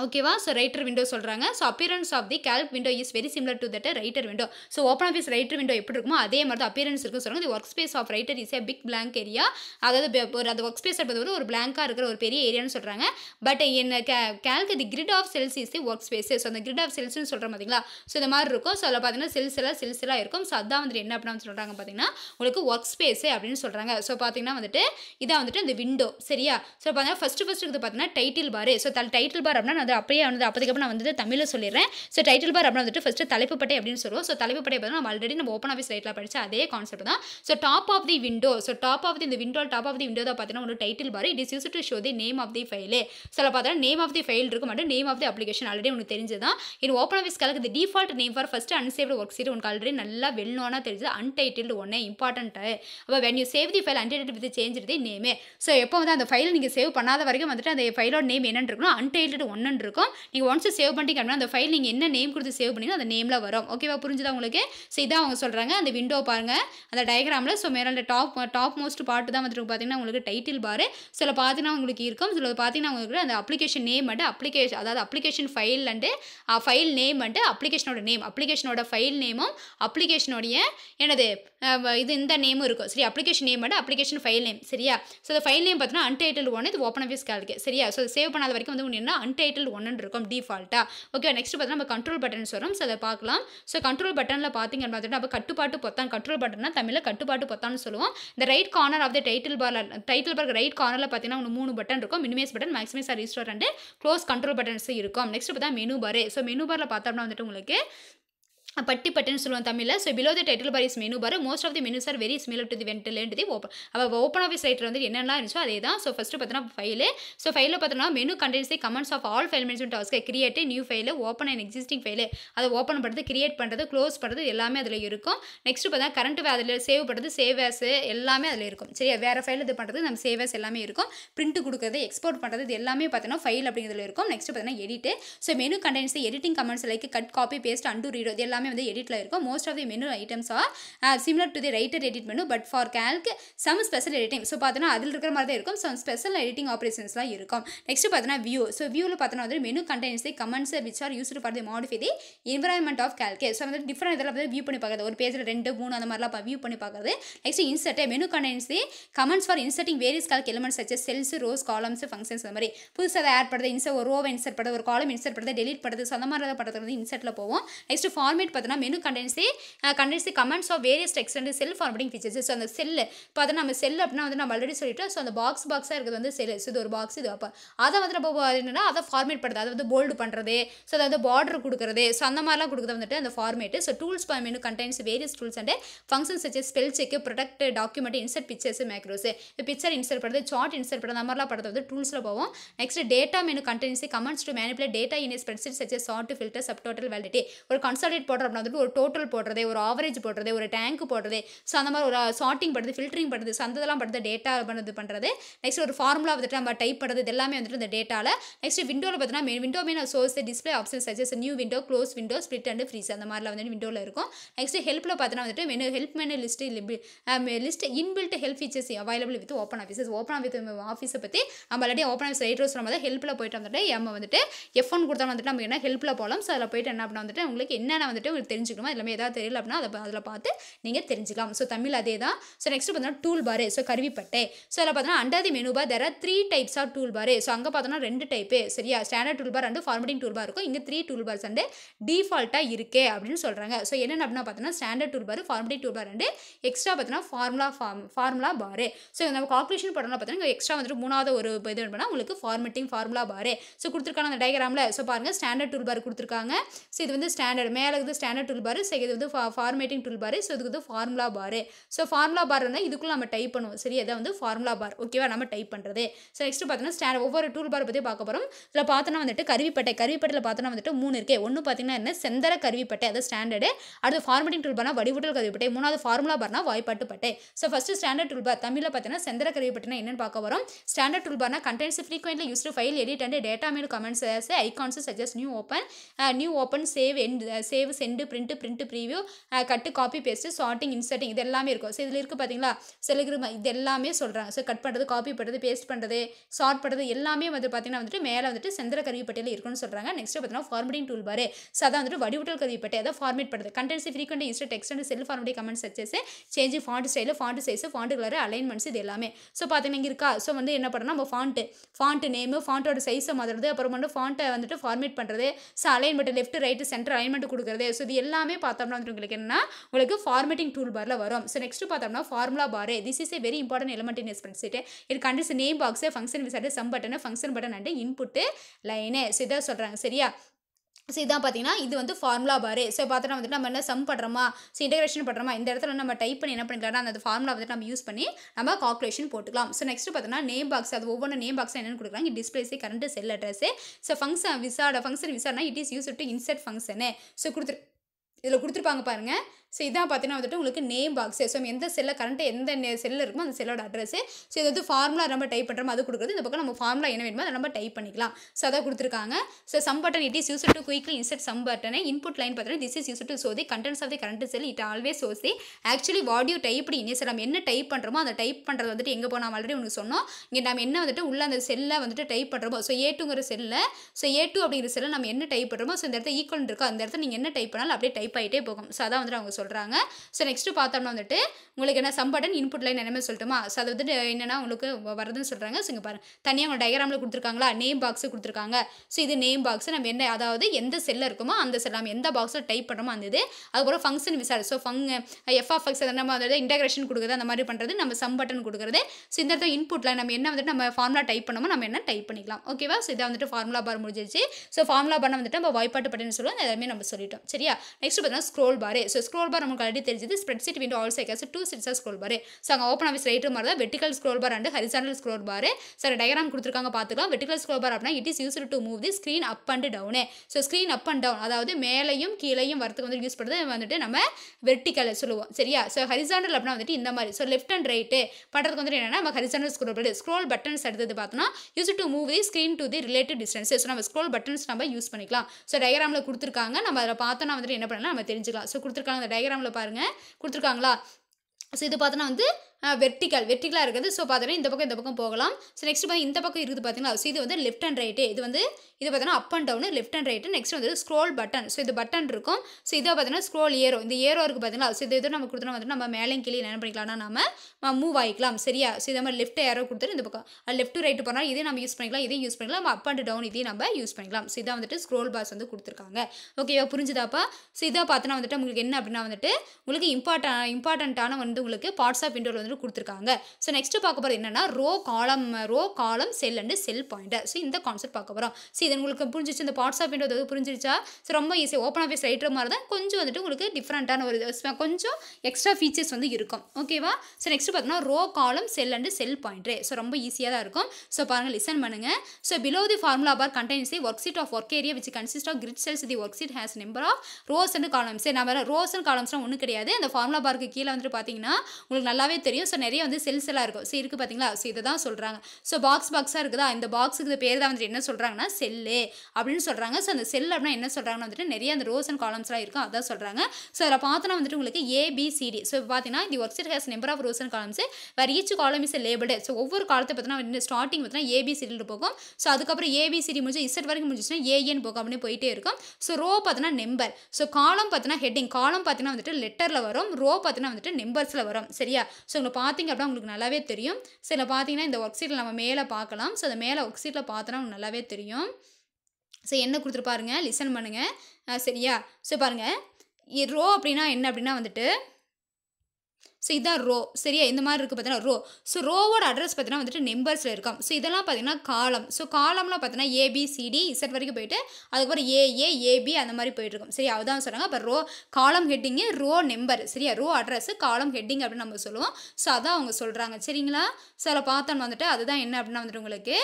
ஓகேவா ஸோ ரைட்டர் விண்டோ சொல்கிறாங்க so appearance of the Calc window is very similar to that Writer window so open office Writer window எப்படி இருக்குமோ அதே மாதிரி தான் appearance இருக்கும் சொல்கிறாங்க இந்த workspace of Writer is a big blank area அதாவது ஒரு அந்த ஒர்க் ஸ்பேஸ் என்பது ஒரு பிளாங்காக இருக்கிற ஒரு பெரிய ஏரியான்னு சொல்கிறாங்க பட் என்ன கே Calc the grid of cells is the workspace so அந்த கிரிட் ஆஃப் செல்ஸ்னு சொல்கிற பார்த்திங்களா ஸோ இந்த மாதிரி இருக்கும் ஸோ அதில் பார்த்தீங்கன்னா செல்ஸ்லாம் செல்ஸ்லாம் இருக்கும் ஸோ அதான் வந்துட்டு என்ன அப்படின்னு சொல்கிறாங்க பார்த்தீங்கன்னா உங்களுக்கு ஒர்க் ஸ்பேஸ் அப்படின்னு சொல்கிறாங்க ஸோ பார்த்தீங்கன்னா வந்துட்டு இதான் வந்துட்டு இந்த விண்டோ சரியா ஸோ பார்த்தீங்கன்னா ஃபஸ்ட்டு ஃபஸ்ட்டு இது பார்த்தீங்கன்னா title bar so title bar அப்படின்னா அது அப்படியே வந்து அப்போதுக்கப்புறம் நான் வந்து தமிழில் சொல்லிடுறேன் ஸோ டைட்டில் பார் அப்படின்னு வந்துட்டு ஃபஸ்ட்டு தலைப்பு பட்டை அப்படின்னு சொல்லுவோம் ஸோ தலைப்பு பட்டை பார்த்தா நம்ம ஆல்ரெடி நம்ம ஓப்பன் ஆஃபீஸ் ரைட்டில் படித்த அதே கான்செப்ட் தான் so top of the window so top of the இந்த window top of the window தான் பார்த்தீங்கன்னா ஒரு title bar it is use to show the name of the file சில பார்த்தா நேம் ஆஃப் தி ஃபைல் இருக்க மாட்டோம் name of the application already உனக்கு தான் இது OpenOffice Calc the default name for first unsaved worksheet உனக்கு already நல்லா வெல்னோனா தெரிஞ்சது அன்டைட்டில்டு ஒன்று இம்பார்ட்டன்ட்டு அப்போ when you save the file untitled with change the நேமே ஸோ எப்போ வந்து அந்த ஃபைல் நீங்கள் சேவ் பண்ணாத வரைக்கும் வந்துட்டு அந்த ஃபைலோட நேம் என்னென்னு இருக்கணும் அன்டைட்டில்டு ஒன்று ஆப்ஷன் இருக்கும் நீங்கள் ஒன்ஸ் சேவ் பண்ணிட்டீங்க அப்படின்னா அந்த ஃபைல் நீங்கள் என்ன நேம் கொடுத்து சேவ் பண்ணீங்கன்னா அந்த நேமில் வரும் ஓகேவா புரிஞ்சுதா உங்களுக்கு ஸோ இதான் அவங்க சொல்கிறாங்க அந்த விண்டோ பாருங்கள் அந்த டயக்ராமில் ஸோ மேலே டாப் டாப் மோஸ்ட் பார்ட்டு தான் வந்துட்டு பார்த்தீங்கன்னா உங்களுக்கு டைட்டில் பார் சில பார்த்தீங்கன்னா உங்களுக்கு இருக்கும் சில பார்த்தீங்கன்னா உங்களுக்கு அந்த அப்ளிகேஷன் நேம் அண்டு அப்ளிகேஷன் அதாவது application file and file name and அப்ளிகேஷனோட நேம் அப்ளிகேஷனோட ஃபைல் நேமும் அப்ளிகேஷனோடைய எனது இது இந்த நேமும் இருக்கும் சரி application name and application file name சரியா ஸோ அந்த ஃபைல் நேம் பார்த்தீங்கன்னா அன்டைட்டில் ஒன்று இது ஓப்பன் ஆஃபீஸ் காலுக்கு சரியா ஸோ சேவ் பண்ணாத வரைக்கும் வந்து ஒன்று என்ன அன்டைட்டில் ஈக்குவல் ஒன்னு இருக்கும் டிஃபால்ட்டாக ஓகே நெக்ஸ்ட் பார்த்தா நம்ம கண்ட்ரோல் பட்டன்ஸ் வரும் ஸோ அதை பார்க்கலாம் ஸோ கண்ட்ரோல் பட்டனில் பார்த்தீங்க பார்த்துட்டு நம்ம கட்டுப்பாட்டு பொத்தான் கண்ட்ரோல் பட்டன்னா தமிழில் கட்டுப்பாட்டு பொத்தான்னு சொல்லுவோம் இந்த right corner of the title bar title பார்க்க ரைட் கார்னரில் பார்த்தீங்கன்னா உங்களுக்கு மூணு பட்டன் இருக்கும் minimise button maximise or restore and close control buttons இருக்கும் நெக்ஸ்ட் பார்த்தா மெனு பார் ஸோ மெனு பாரில் பார்த்தோம்னா வந்துட்டு உங்களுக்கு பட்டி பட்டுன்னு சொல்லுவோம் தமிழில் so below the title bar is menu bar most of the menu are very similar to the வென்டிலேண்ட் தி ஓப்பன் அப்போ ஓப்பன் ஆஃபீஸ் ரைட்டர் வந்து என்னெல்லாம் இருந்துச்சோ அதே தான் ஸோ ஃபஸ்ட்டு பார்த்தோன்னா ஃபைலு ஸோ ஃபைலில் பார்த்தோன்னா menu contains the commands of all file management டாஸ்க்கை create new file open and existing file அதை ஓப்பன் பண்ணுறது கிரியேட் பண்ணுறது க்ளோஸ் பண்ணுறது எல்லாமே அதில் இருக்கும் நெக்ஸ்ட்டு பார்த்தா கரண்ட் அதில் சேவ் பண்ணுறது சேவ் எல்லாமே அதில் இருக்கும் சரி வேறு ஃபைல் இது பண்ணுறது நம்ம சேவ் எல்லாமே இருக்கும் பிரிண்ட் கொடுக்குறது எக்ஸ்போர்ட் பண்ணுறது எல்லாமே பார்த்தோன்னா ஃபைல் அப்படிங்கிறதுல இருக்கும் நெக்ஸ்ட் பார்த்தீங்கன்னா edit so menu contains editing commands like cut copy paste and redo இது எல்லாமே எல்லாமே வந்து எடிட்டில் இருக்கும் most of the menu items are similar to the Writer edit menu but for Calc some special editing so பார்த்தோன்னா அதில் இருக்கிற மாதிரி தான் இருக்கும் சம் ஸ்பெஷல் எடிட்டிங் ஆப்ரேஷன்ஸ்லாம் இருக்கும் நெக்ஸ்ட் பார்த்தீங்கன்னா வியூ ஸோ வியூவில் பார்த்தீங்கன்னா வந்து menu contents the commands which are use for the modify the environment of கேல்கே ஸோ வந்து டிஃப்ரெண்ட் இதெல்லாம் வந்து வியூ பண்ணி பார்க்குறது ஒரு பேஜில் ரெண்டு மூணு அந்த மாதிரிலாம் வியூ பண்ணி பார்க்குறது நெக்ஸ்ட் இன்சர்ட்டே menu contents the commands for inserting various Calc elements such as cells rows columns functions அந்த மாதிரி புதுசாக அதை ஆட் பண்ணுறது இன்சர் ஒரு ரோவை இன்சர்ட் பண்ணுறது ஒரு காலம் இன்சர்ட் பண்ணுறது டெலிட் பண்ணுறது ஸோ அந்த மாதிரி பண்ணுறது வந்து இன்சர்ட்டில் போவோம் நெக்ஸ்ட் ஃபார்மேட் பார்த்தீங்கன்னா menu contains contains commands of various extent cell formatting features so அந்த செல்லு இப்போ அதை நம்ம செல் அப்படின்னா வந்து நம்ம ஆல்ரெடி சொல்லிட்டு ஸோ அந்த பாக்ஸ் பாக்ஸாக இருக்கிறது வந்து செல் இது ஒரு பாக்ஸ் இது அப்போ அதை வந்து நம்ம என்னென்னா அதை ஃபார்மேட் பண்ணுறது அதை வந்து போல்டு பண்ணுறது ஸோ அதை வந்து பார்டர் கொடுக்குறது ஸோ அந்த மாதிரிலாம் கொடுக்குறது வந்துட்டு அந்த format so tools for menu contents various tools and function such spell check protect document insert pictures macros இப்போ பிக்சர் இன்சர்ட் பண்ணுறது சார்ட் இன்சர்ட் பண்ணுறது அந்த மாதிரிலாம் படத்தை வந்து டூல்ஸில் போவோம் next data menu contents commands to manipulate data in spreadsheet such sort filter subtotal validity ஒரு கன்சல்டேட் போட பண்ணுறோம் அப்படின்னா வந்துட்டு ஒரு டோட்டல் போடுறதே ஒரு ஆவரேஜ் போடுறதே ஒரு டேங்க் போடுறதே ஸோ அந்த மாதிரி ஒரு ஷார்ட்டிங் பண்ணுறது ஃபில்டரிங் பண்ணுறது சந்ததெல்லாம் அந்ததெல்லாம் பண்ணுறது டேட்டா பண்ணுறது பண்ணுறது நெக்ஸ்ட் ஒரு ஃபார்முலா வந்துட்டு நம்ம டைப் பண்ணுறது இது எல்லாமே வந்துட்டு அந்த டேட்டாவில் நெக்ஸ்ட் விண்டோவில் பார்த்தீங்கன்னா window mean source display option such as new window close window split and freeze அந்த மாதிரிலாம் வந்துட்டு விண்டோவில் இருக்கும் நெக்ஸ்ட் ஹெல்ப்பில் பார்த்தீங்கன்னா வந்துட்டு help menu list list inbuilt help features available with open offices open with ஆஃபீஸை பற்றி நம்ம already OpenOffice right rows நம்ம ஹெல்ப்பில் போயிட்டு வந்துட்டு நம்ம வந்துட்டு எஃப் ஒன் கொடுத்தா வந்துட்டு நம்ம என்ன ஹெல்ப்பில் போகலாம் ஸோ அதில் போயிட்டு என்ன அப்படின்னா வந்துட்டு உங்களுக்கு என்னென்ன வந்துட்டு உங்களுக்கு தெரிஞ்சுக்கணுமா எல்லாமே ஏதாவது தெரியல அப்படின்னா அதை அதில் பார்த்து நீங்கள் தெரிஞ்சுக்கலாம் ஸோ தமிழ் அதே தான் ஸோ நெக்ஸ்ட் பார்த்தோன்னா டூல் பாரு ஸோ கருவிப்பட்டை ஸோ அதில் பார்த்தோம்னா under the menu bar there three types of toolbar so அங்கே பார்த்தோன்னா ரெண்டு டைப்பு சரியா standard toolbar and formatting toolbar இருக்கும் இங்கே த்ரீ டூல் பார்ஸ் அண்டு டிஃபால்ட்டாக இருக்கே அப்படின்னு சொல்கிறாங்க ஸோ என்னென்ன அப்படின்னா பார்த்தோன்னா standard toolbar formatting toolbar and extra பார்த்தோன்னா formula form formula bar so நம்ம கால்குலேஷன் பண்ணலாம் பார்த்தோன்னா எக்ஸ்ட்ரா வந்துட்டு மூணாவது ஒரு இது பண்ணால் உங்களுக்கு ஃபார்மேட்டிங் ஃபார்முலா பாரு ஸோ கொடுத்துருக்காங்க அந்த டயக்ராமில் ஸோ பாருங்கள் ஸ்டாண்டர்ட் டூல் பார் கொடுத்துருக்காங்க ஸோ இது வந்து ஸ்டாண்டர்ட் மேலே இது ஸ்டாண்டர்ட் டூல் பாரு ஸோ இது வந்து ஃபா ஃபார்மேட்டிங் டூல் பார் ஸோ இதுக்கு வந்து ஃபார்முலா பாரு ஸோ ஃபார்முலா பார் இருந்தால் இதுக்குள்ள நம்ம டைப் பண்ணுவோம் சரி அதை வந்து ஃபார்முலா பார் ஓகேவா நம்ம டைப் பண்ணுறது ஸோ நெக்ஸ்ட் பார்த்தீங்கன்னா ஸ்டாண்ட் ஒவ்வொரு டூல் பார் பற்றி பார்க்க போகிறோம் இதில் பார்த்தோன்னா வந்துட்டு கருவிப்பட்டை கருவிப்பட்டையில் பார்த்தோன்னா வந்துட்டு மூணு இருக்கே ஒன்று பார்த்தீங்கன்னா என்ன செந்தர கருவிப்பட்டை அது ஸ்டாண்டர்டு அடுத்து ஃபார்மேட்டிங் டூல் பார்னா வடிவூட்டல் கருவிப்பட்டை மூணாவது ஃபார்முலா பார்னா வாய்ப்பாட்டு பட்டை so first standard toolbar தமிழில் பார்த்தீங்கன்னா செந்தர கருவிப்பட்டனா என்னென்னு பார்க்க வரும் ஸ்டாண்டர்ட் டூல் பார்னா contents frequently used file edit and data mail commands icons suggest new open new open save and save send print print preview cut copy paste sorting inserting இது எல்லாமே இருக்கும் ஸோ இதில் இருக்குது பார்த்தீங்களா செலுகிருமா இது எல்லாமே சொல்கிறாங்க ஸோ கட் பண்ணுறது காப்பி பண்ணுறது பேஸ்ட் பண்ணுறது ஷார்ட் பண்ணுறது எல்லாமே வந்து பார்த்திங்கன்னா வந்துட்டு மேலே வந்துட்டு செந்திர கருவிப்பட்டியில் இருக்குன்னு சொல்கிறாங்க நெக்ஸ்ட் பார்த்தீங்கன்னா ஃபார்மேட்டிங் டூல் பாரு ஸோ அதான் வந்துட்டு வடிவுட்டல் கருவிப்பட்டி அதை ஃபார்மேட் பண்ணுறது contents frequent insert text and cell formatting comment searches change font style font size font colour alignments இது எல்லாமே ஸோ பார்த்தீங்கன்னா இங்கே இருக்கா ஸோ வந்து என்ன பண்ணணும் நம்ம ஃபாண்ட்டு ஃபாண்ட்டு நேமு ஃபாண்ட்டோட சைஸை மாற்றுறது அப்புறம் வந்து ஃபாண்ட்டை வந்துட்டு ஃபார்மேட் பண்ணுறது so alignment left right centre alignment கொடுக்குறது ஸோ இது எல்லாமே பார்த்தோம்னா வந்து உங்களுக்கு என்னன்னா உங்களுக்கு ஃபார்மேட்டிங் டூல் பாரில் வரும் ஸோ நெக்ஸ்ட் பார்த்தோம்னா formula bar this is a very important element in எஸ்பென்ஸ் சீட்டு இது contains name box function wizard sum button function button and input line so இதாக சொல்கிறாங்க சரியா ஸோ இதான் பார்த்தீங்கன்னா இது வந்து ஃபார்முலா பாரு ஸோ பார்த்துட்டு வந்துட்டு நம்ம என்ன சம் பண்ணுறோமா ஸோ இன்டெகிரேஷன் பண்ணுறோமா இந்த இடத்துல நம்ம டைப் பண்ணி என்ன பண்ணிக்கலாம் அந்த ஃபார்முலா வந்துட்டு நம்ம யூஸ் பண்ணி நம்ம கால்குலேஷன் போட்டுக்கலாம் ஸோ நெக்ஸ்ட் பார்த்தீங்கன்னா நேம் பாக்ஸ் அது ஒவ்வொரு நேம் பாக்ஸ் என்னென்னு கொடுக்குறாங்க displays current cell address so function wizard function விசாடனா it is use to insert function so கொடுத்துரு இதில் கொடுத்துருப்பாங்க பாருங்கள் ஸோ இதான் பார்த்தீங்கன்னா வந்துட்டு உங்களுக்கு நேம் பாக்ஸ் ஸோ எந்த செல்லில் கரண்ட்டு எந்த செல்லில் இருக்குமோ அந்த செல்லோட அட்ரஸ் ஸோ இது வந்து ஃபார்முலா நம்ம டைப் பண்ணுறோம் அது கொடுக்குறது இந்த பக்கம் நம்ம ஃபார்முலா என்ன வேணுமோ அதை நம்ம டைப் பண்ணிக்கலாம் ஸோ அதை கொடுத்துருக்காங்க so sum button it is use to quickly insert sum பட்டனை இன்புட் லைன் பார்த்தீங்கன்னா திஸ் இஸ் யூஸ் டு சோதி the contents of the current cell it always சோசி ஆக்சுவலி வாடியோ டைப் டைப் இனி நம்ம என்ன டைப் பண்ணுறோமோ அதை டைப் பண்ணுறது வந்துட்டு எங்கே போனால் ஆல்ரெடி உங்களுக்கு சொன்னோம் இங்கே நம்ம என்ன வந்துட்டு உள்ள அந்த செல்லை வந்துட்டு டைப் பண்ணுறோமோ ஸோ ஏ டூங்கிற செல்லில் ஸோ ஏ டூ அப்படிங்கிற செல்லில் நம்ம என்ன டைப் பண்ணுறோமோ ஸோ இந்த இடத்துல ஈக்குவல் இருக்கோ அந்த இடத்துல நீங்கள் என்ன டைப் பண்ணாலும் அப்படியே டைப் ஆகிட்டே போகும் ஸோ அதான் வந்துட்டு அவங்க சொல்லுவாங்க சொல்கிறாங்க ஸோ நெக்ஸ்ட்டு பார்த்தோம்னா வந்துட்டு உங்களுக்கு என்ன சம்பட்டன் இன்புட் லைன் என்னமே சொல்லட்டுமா ஸோ அது வந்துட்டு என்னென்னா உங்களுக்கு வருதுன்னு சொல்கிறாங்க ஸோ இங்கே பாருங்கள் தனியாக அவங்க டயக்ராமில் கொடுத்துருக்காங்களா நேம் பாக்ஸு கொடுத்துருக்காங்க ஸோ இது நேம் பாக்ஸ் நம்ம என்ன அதாவது எந்த செல்லில் இருக்குமோ அந்த செல் நம்ம எந்த பாக்ஸில் டைப் பண்ணுறோமோ அந்த இது அதுக்கப்புறம் ஃபங்க்ஷன் விசார் ஸோ ஃபங் ஆஃப் எக்ஸ் நம்ம வந்துட்டு இன்டகிரேஷன் கொடுக்குறது அந்த மாதிரி பண்ணுறது நம்ம சம் பட்டன் கொடுக்குறது ஸோ இந்த இடத்துல இன்புட்டில் நம்ம என்ன வந்துட்டு நம்ம ஃபார்முலா டைப் பண்ணமோ நம்ம என்ன டைப் பண்ணிக்கலாம் ஓகேவா ஸோ இதை வந்துட்டு ஃபார்முலா பார் முடிஞ்சிருச்சு ஸோ ஃபார்முலா பார் வந்துட்டு நம்ம வாய்ப்பாட்டு பட்டன் சொல்லுவோம் எல்லாமே நம்ம சொல்லிட்டோம் சரியா நெக்ஸ்ட் பார்த்தீங்கன்னா ஸ்க்ரோல் பாரு ஸோ ஸ்க்ரோல் ஸ்க்ரோல் பார் நமக்கு ஆல்ரெடி தெரிஞ்சது spreadsheet window also has two சிட்ஸா ஸ்க்ரோல் பார் ஸோ அங்கே ஓப்பன் ஆஃபீஸ் ரைட்டர் மாதிரி தான் vertical scroll bar and horizontal scroll bar sir diagram கொடுத்துருக்காங்க பார்த்துக்கலாம் வெட்டிக்கல் ஸ்க்ரோல் பார் அப்படின்னா it is use to move the screen up and down so screen up and down அதாவது மேலையும் கீழையும் வரத்துக்கு வந்து யூஸ் பண்ணுறது வந்துட்டு நம்ம வெர்டிக்கல் சொல்லுவோம் சரியா ஸோ ஹரிசானல் அப்படின்னா வந்துட்டு இந்த மாதிரி ஸோ லெஃப்ட் அண்ட் ரைட்டு பண்ணுறதுக்கு வந்துட்டு என்னென்னா நம்ம horizontal scroll bar scroll buttons அடுத்தது பார்த்தோம்னா use to move the screen to the related distance so நம்ம ஸ்க்ரோல் பட்டன்ஸ் நம்ம யூஸ் பண்ணிக்கலாம் ஸோ டயக்ராமில் கொடுத்துருக்காங்க நம்ம அதில் பார்த்தோன்னா வந்துட்டு என்ன பண்ணலாம் நம்ம தெரிஞ்சுக்கலாம் ஸோ கொடுத்துருக்காங்க அந்த டயக்ராமில் பாருங்கள் கொடுத்துருக்காங்களா ஸோ இது பார்த்தோன்னா வந்து வெர்டிக்கல் வெர்டிக்கலாக இருக்குது ஸோ பார்த்தோன்னா இந்த பக்கம் இந்த பக்கம் போகலாம் ஸோ நெக்ஸ்ட் பார்த்தீங்கன்னா இந்த பக்கம் இருக்குது பார்த்தீங்களா ஸோ இது வந்து லெஃப்ட் அண்ட் ரைட்டு இது வந்து இது பார்த்தோன்னா up and down left and right next வந்து ஸ்க்ரோல் பட்டன் ஸோ இது பட்டன் இருக்கும் ஸோ இதை பார்த்தீங்கன்னா ஸ்க்ரோல் ஏரோ இந்த ஏரோ இருக்குது பார்த்தீங்களா ஸோ இது நம்ம கொடுத்தோம்னா வந்து நம்ம மேலே கீழே என்ன பண்ணிக்கலாம்னா நம்ம மூவ் ஆகிக்கலாம் சரியா ஸோ இதை மாதிரி லெஃப்ட் ஏரோ கொடுத்துட்டு இந்த பக்கம் லெஃப்ட் ரைட்டு போனால் இதையும் நம்ம யூஸ் பண்ணிக்கலாம் இதையும் யூஸ் பண்ணிக்கலாம் அப் அண்ட் டவுன் இதையும் நம்ம யூஸ் பண்ணிக்கலாம் ஸோ இதை வந்துட்டு ஸ்க்ரோல் பாஸ் வந்து கொடுத்துருக்காங்க ஓகேவா புரிஞ்சுதாப்பா ஸோ இதை பார்த்தோன்னா வந்துட்டு உங்களுக்கு என்ன அப்படின்னா வந்துட்டு உங்களுக்கு இம்பார்ட்டன் இம்பார்ட்டண்ட்டான வந்து உங்களுக்கு பார்ட்ஸ் ஆஃப் விண்டோவில் வந்துட்டு கொடுத்துருக்காங்க ஸோ நெக்ஸ்ட் பார்க்க போகிறது என்னென்னா row column row column cell and cell pointer so இந்த கான்செப்ட் பார்க்க போகிறோம் ஸோ இது உங்களுக்கு புரிஞ்சிச்சு இந்த பார்ட்ஸ் ஆஃப் விண்டோ ஏதாவது புரிஞ்சிருச்சா ஸோ ரொம்ப ஈஸி ஓப்பன் ஆஃபீஸ் ரைட்டர் மாதிரி தான் கொஞ்சம் வந்துட்டு உங்களுக்கு டிஃப்ரெண்ட்டான ஒரு கொஞ்சம் எக்ஸ்ட்ரா ஃபீச்சர்ஸ் வந்து இருக்கும் ஓகேவா ஸோ நெக்ஸ்ட் பார்த்தீங்கன்னா row column cell and sell பாயிண்ட்ரு so ரொம்ப ஈஸியாக தான் இருக்கும் ஸோ பாருங்கள் லிசன் பண்ணுங்கள் so below the formula bar contains the worksheet of work area which consist of grid cells the worksheet has number of rows and columns நம்ம rows and காலம்ஸ்லாம் ஒன்றும் கிடையாது அந்த ஃபார்முலா பார்க்கு கீழே வந்துட்டு பார்த்தீங்கன்னா பார்த்தீங்கன்னா உங்களுக்கு நல்லாவே தெரியும் ஸோ நிறைய வந்து செல்ஸ் எல்லாம் இருக்கும் ஸோ இருக்குது பார்த்தீங்களா ஸோ இதை தான் சொல்கிறாங்க ஸோ பாக்ஸ் பாக்ஸாக இருக்குதா இந்த பாக்ஸுக்கு பேர் தான் வந்துட்டு என்ன சொல்கிறாங்கன்னா செல்லு அப்படின்னு சொல்கிறாங்க ஸோ அந்த செல் அப்படின்னா என்ன சொல்கிறாங்கன்னு வந்துட்டு நிறைய அந்த ரோஸ் அண்ட் காலம்ஸ்லாம் இருக்கும் அதான் சொல்கிறாங்க ஸோ அதில் பார்த்தோன்னா வந்துட்டு உங்களுக்கு ஏபிசிடி ஸோ பார்த்தீங்கன்னா இந்த work has number of rows and columns வேறு each column is label so ஒவ்வொரு காலத்தை பார்த்தீங்கன்னா ஸ்டார்டிங் பார்த்தீங்கன்னா ஏபிசிடியில் போகும் ஸோ அதுக்கப்புறம் ஏபிசிடி முடிஞ்சு இசட் வரைக்கும் முடிஞ்சிச்சுன்னா ஏஎன் போகும் அப்படின்னு போயிட்டே இருக்கும் ஸோ ரோ பார்த்தீங்கன்னா நம்பர் ஸோ காலம் பார்த்தீங்கன்னா ஹெட்டிங் காலம் பார்த்தீங்கன்னா வந்துட்டு லெட்டரில் வரும் ரோ பார்த்தீங்கன்னா வந்துட்டு நம்பர்ஸ் பாக்ஸில் வரும் சரியா ஸோ உங்களை பார்த்தீங்க அப்படின்னா உங்களுக்கு நல்லாவே தெரியும் சில பார்த்தீங்கன்னா இந்த ஒர்க் சீட்டில் நம்ம மேலே பார்க்கலாம் ஸோ அந்த மேலே ஒர்க் சீட்டில் பார்த்தோன்னா உங்களுக்கு நல்லாவே தெரியும் ஸோ என்ன கொடுத்துருப்பாருங்க லிசன் பண்ணுங்கள் சரியா ஸோ பாருங்கள் ரோ அப்படின்னா என்ன அப்படின்னா வந்துட்டு ஸோ இதான் ரோ சரியா இந்த மாதிரி இருக்குது பார்த்தீங்கன்னா ரோ ஸோ ரோவோட அட்ரஸ் பார்த்தீங்கன்னா வந்துட்டு நெம்பர்ஸில் இருக்கும் ஸோ இதெல்லாம் பார்த்தீங்கன்னா காலம் ஸோ காலம்லாம் பார்த்தீங்கன்னா ஏபிசிடி இசட் வரைக்கும் போயிட்டு அதுக்கப்புறம் ஏஏ ஏபி அந்த மாதிரி போயிட்டுருக்கும் சரி அதுதான் சொல்கிறாங்க அப்போ row column heading row number சரியா ரோ அட்ரஸ் காலம் ஹெட்டிங் அப்படின்னு நம்ம சொல்லுவோம் ஸோ அதான் அவங்க சொல்கிறாங்க சரிங்களா ஸோ அதில் பார்த்தோன்னு வந்துட்டு அதுதான் என்ன அப்படின்னா வந்துட்டு உங்களுக்கு